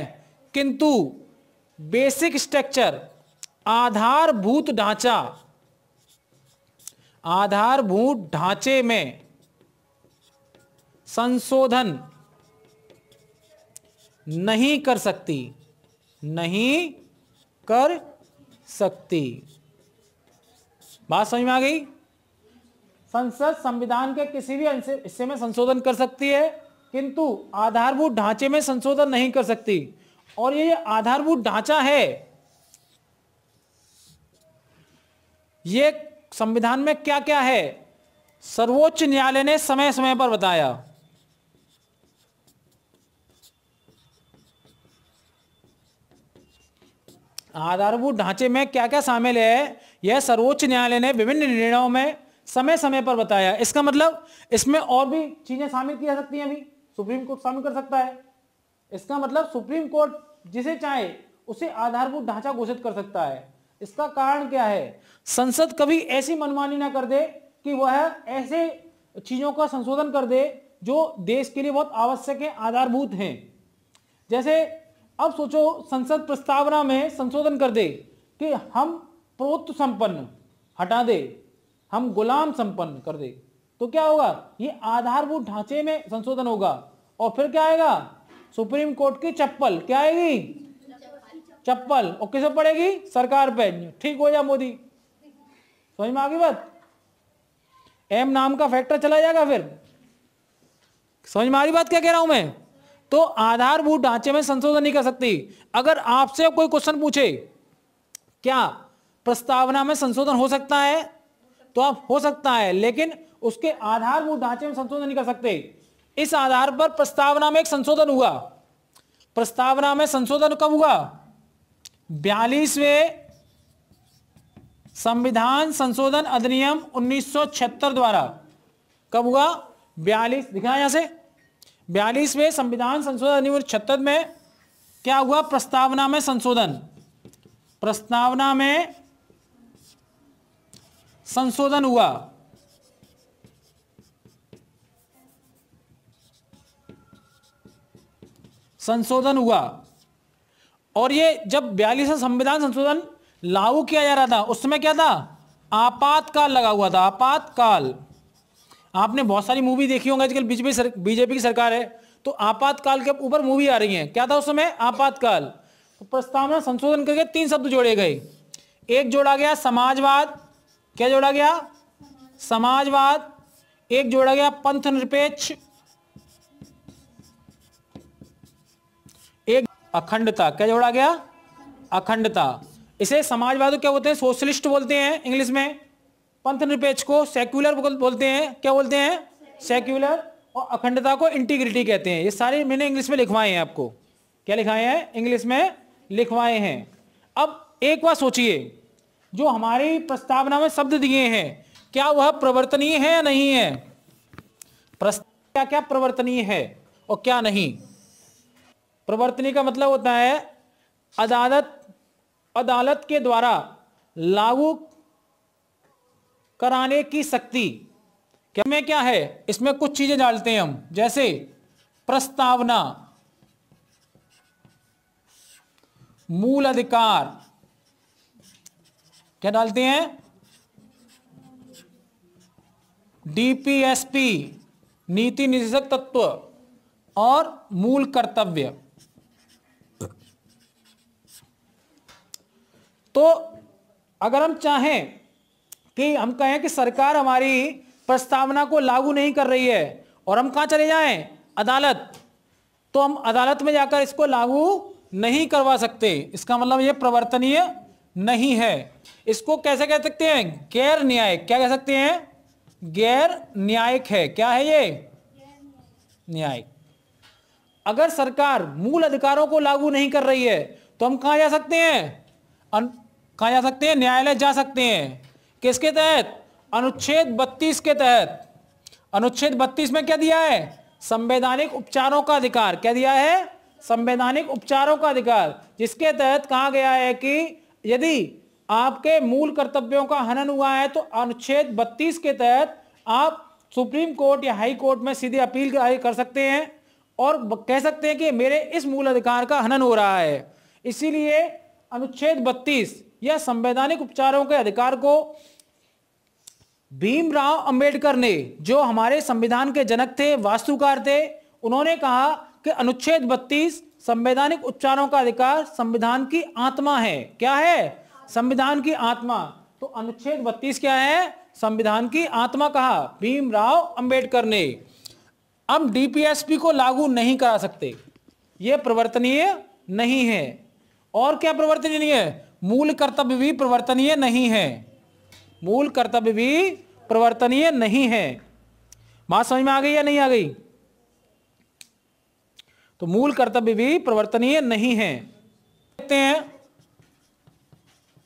[SPEAKER 1] किंतु बेसिक स्ट्रक्चर आधारभूत ढांचा आधारभूत ढांचे में संशोधन नहीं कर सकती नहीं कर सकती बात समझ में आ गई संसद संविधान के किसी भी हिस्से में संशोधन कर सकती है किंतु आधारभूत ढांचे में संशोधन नहीं कर सकती और ये आधारभूत ढांचा है ये संविधान में क्या क्या है सर्वोच्च न्यायालय ने समय समय पर बताया आधारभूत ढांचे में क्या क्या शामिल है यह सर्वोच्च न्यायालय ने विभिन्न निर्णयों में समय समय पर बताया इसका मतलब इसमें और भी चीजें शामिल की जा सकती हैं अभी सुप्रीम कोर्ट शामिल कर सकता है इसका मतलब सुप्रीम कोर्ट जिसे चाहे उसे आधारभूत ढांचा घोषित कर सकता है इसका कारण क्या है संसद कभी ऐसी मनमानी ना कर दे कि वह ऐसे चीजों का संशोधन कर दे जो देश के लिए बहुत आवश्यक है आधारभूत हैं जैसे अब सोचो संसद प्रस्तावना में संशोधन कर दे कि हम प्रोत्व संपन्न हटा दे हम गुलाम संपन्न कर दे तो क्या होगा ये आधारभूत ढांचे में संशोधन होगा और फिर क्या आएगा सुप्रीम कोर्ट की चप्पल क्या आएगी चप्पल और किसे पड़ेगी सरकार पे ठीक हो जाए मोदी समझ में आगे बात एम नाम का फैक्टर चला जाएगा फिर समझ में आ रही बात क्या कह रहा हूं मैं तो आधारभूत ढांचे में संशोधन नहीं कर सकती अगर आपसे कोई क्वेश्चन पूछे क्या प्रस्तावना में संशोधन हो सकता है तो आप हो सकता है लेकिन उसके आधारभूत ढांचे में संशोधन नहीं कर सकते इस आधार पर प्रस्तावना में एक संशोधन हुआ प्रस्तावना में संशोधन कब हुआ बयालीसवे संविधान संशोधन अधिनियम 1976 द्वारा कब हुआ बयालीस दिखाया यहां से बयालीसवे संविधान संशोधन अधिनियम छत्तर में क्या हुआ प्रस्तावना में संशोधन प्रस्तावना में संशोधन हुआ संशोधन हुआ और ये जब बयालीस संविधान संशोधन लागू किया जा रहा था उस समय क्या था आपातकाल लगा हुआ था आपातकाल आपने बहुत सारी मूवी देखी होंगे आजकल बीजेपी बीजेपी की सरकार है तो आपातकाल के ऊपर मूवी आ रही है क्या था उस समय आपातकाल तो प्रस्तावना संशोधन करके तीन शब्द जोड़े गए एक जोड़ा गया समाजवाद क्या जोड़ा गया समाजवाद एक जोड़ा गया पंथ निरपेक्ष एक अखंडता क्या जोड़ा गया अखंडता इसे समाजवाद क्या बोलते हैं सोशलिस्ट बोलते हैं इंग्लिश में पंथ निरपेक्ष को सेक्युलर बोलते हैं क्या बोलते हैं सेक्युलर और अखंडता को इंटीग्रिटी कहते हैं ये सारे मैंने इंग्लिश में लिखवाए हैं आपको क्या लिखाए हैं इंग्लिश में लिखवाए हैं अब एक बार सोचिए जो हमारे प्रस्तावना में शब्द दिए हैं क्या वह प्रवर्तनीय है या नहीं है प्रस्ताव क्या क्या प्रवर्तनीय है और क्या नहीं प्रवर्तनीय का मतलब होता है अदालत अदालत के द्वारा लागू कराने की शक्ति क्या में क्या है इसमें कुछ चीजें डालते हैं हम जैसे प्रस्तावना मूल अधिकार क्या डालते हैं डीपीएसपी नीति निदेशक तत्व और मूल कर्तव्य तो अगर हम चाहें कि हम कहें कि सरकार हमारी प्रस्तावना को लागू नहीं कर रही है और हम कहां चले जाएं अदालत तो हम अदालत में जाकर इसको लागू नहीं करवा सकते इसका मतलब यह प्रवर्तनीय नहीं है इसको कैसे कह सकते हैं गैर न्यायिक क्या कह सकते हैं गैर न्यायिक है क्या है ये न्यायिक अगर सरकार मूल अधिकारों को लागू नहीं कर रही है तो हम कहाँ जा सकते हैं कहाँ जा सकते हैं न्यायालय जा सकते हैं किसके तहत अनुच्छेद 32 के तहत अनुच्छेद 32 में क्या दिया है संवैधानिक उपचारों का अधिकार क्या दिया है संवैधानिक उपचारों का अधिकार जिसके तहत कहा गया है कि यदि आपके मूल कर्तव्यों का हनन हुआ है तो अनुच्छेद 32 के तहत आप सुप्रीम कोर्ट या हाई कोर्ट में सीधे अपील कर सकते हैं और कह सकते हैं कि मेरे इस मूल अधिकार का हनन हो रहा है इसीलिए अनुच्छेद 32 या संवैधानिक उपचारों के अधिकार को भीमराव अंबेडकर ने जो हमारे संविधान के जनक थे वास्तुकार थे उन्होंने कहा कि अनुच्छेद 32 संवैधानिक उपचारों का अधिकार संविधान की आत्मा है क्या है संविधान की आत्मा तो अनुच्छेद 32 क्या है संविधान की आत्मा कहा भीमराव अंबेडकर ने अब डीपीएसपी को लागू नहीं करा सकते ये प्रवर्तनीय नहीं है और क्या प्रवर्तनीय नहीं है मूल कर्तव्य भी प्रवर्तनीय नहीं है मूल कर्तव्य भी प्रवर्तनीय नहीं है बात समझ में आ गई या नहीं आ गई तो मूल कर्तव्य भी प्रवर्तनीय नहीं है देखते हैं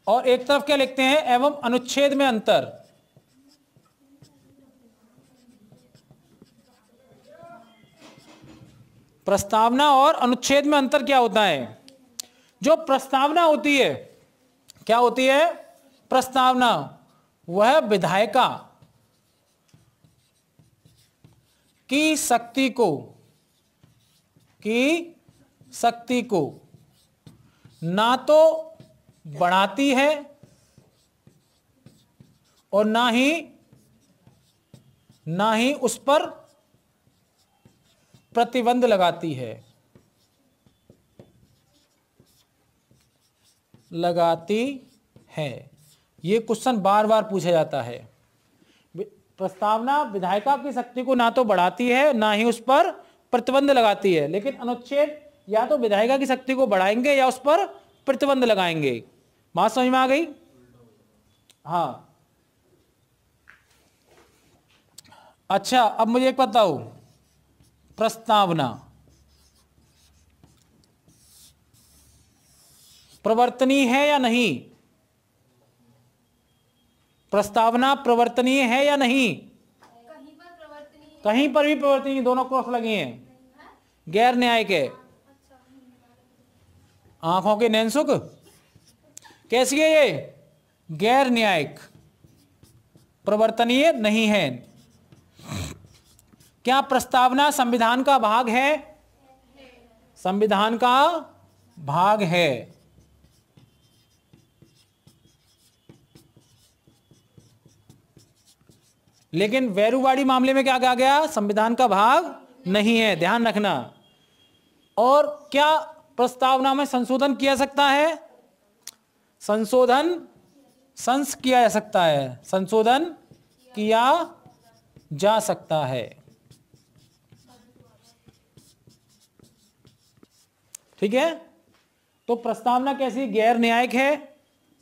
[SPEAKER 1] और एक तरफ क्या लिखते हैं एवं अनुच्छेद में अंतर प्रस्तावना और अनुच्छेद में अंतर क्या होता है जो प्रस्तावना होती है क्या होती है प्रस्तावना वह विधायिका की शक्ति को की शक्ति को ना तो बढ़ाती है और ना ही ना ही उस पर प्रतिबंध लगाती है लगाती है ये क्वेश्चन बार बार पूछा जाता है प्रस्तावना विधायिका की शक्ति को ना तो बढ़ाती है ना ही उस पर प्रतिबंध लगाती है लेकिन अनुच्छेद या तो विधायिका की शक्ति को बढ़ाएंगे या उस पर प्रतिबंध लगाएंगे बात समझ में आ गई हाँ अच्छा अब मुझे एक बताओ प्रस्तावना प्रवर्तनीय है या नहीं प्रस्तावना प्रवर्तनीय है या नहीं कहीं पर भी प्रवर्तनीय दोनों क्रॉस लगी हैं गैर न्याय अच्छा, के आंखों के नैन सुख कैसी है ये गैर न्यायिक प्रवर्तनीय नहीं है क्या प्रस्तावना संविधान का भाग है संविधान का भाग है लेकिन वैरूवाड़ी मामले में क्या कहा गया संविधान का भाग नहीं है ध्यान रखना और क्या प्रस्तावना में संशोधन किया सकता है संशोधन संस किया जा सकता है संशोधन किया जा सकता है ठीक है तो प्रस्तावना कैसी गैर न्यायिक है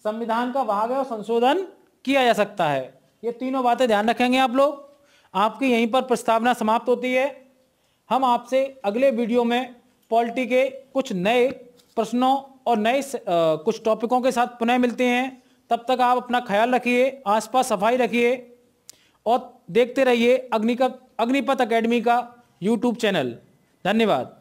[SPEAKER 1] संविधान का भाग है और संशोधन किया जा सकता है ये तीनों बातें ध्यान रखेंगे आप लोग आपकी यहीं पर प्रस्तावना समाप्त होती है हम आपसे अगले वीडियो में पॉलिटी के कुछ नए प्रश्नों और नए कुछ टॉपिकों के साथ पुनः मिलते हैं तब तक आप अपना ख्याल रखिए आसपास सफाई रखिए और देखते रहिए अग्निक अग्निपथ अकेडमी का
[SPEAKER 2] यूट्यूब चैनल धन्यवाद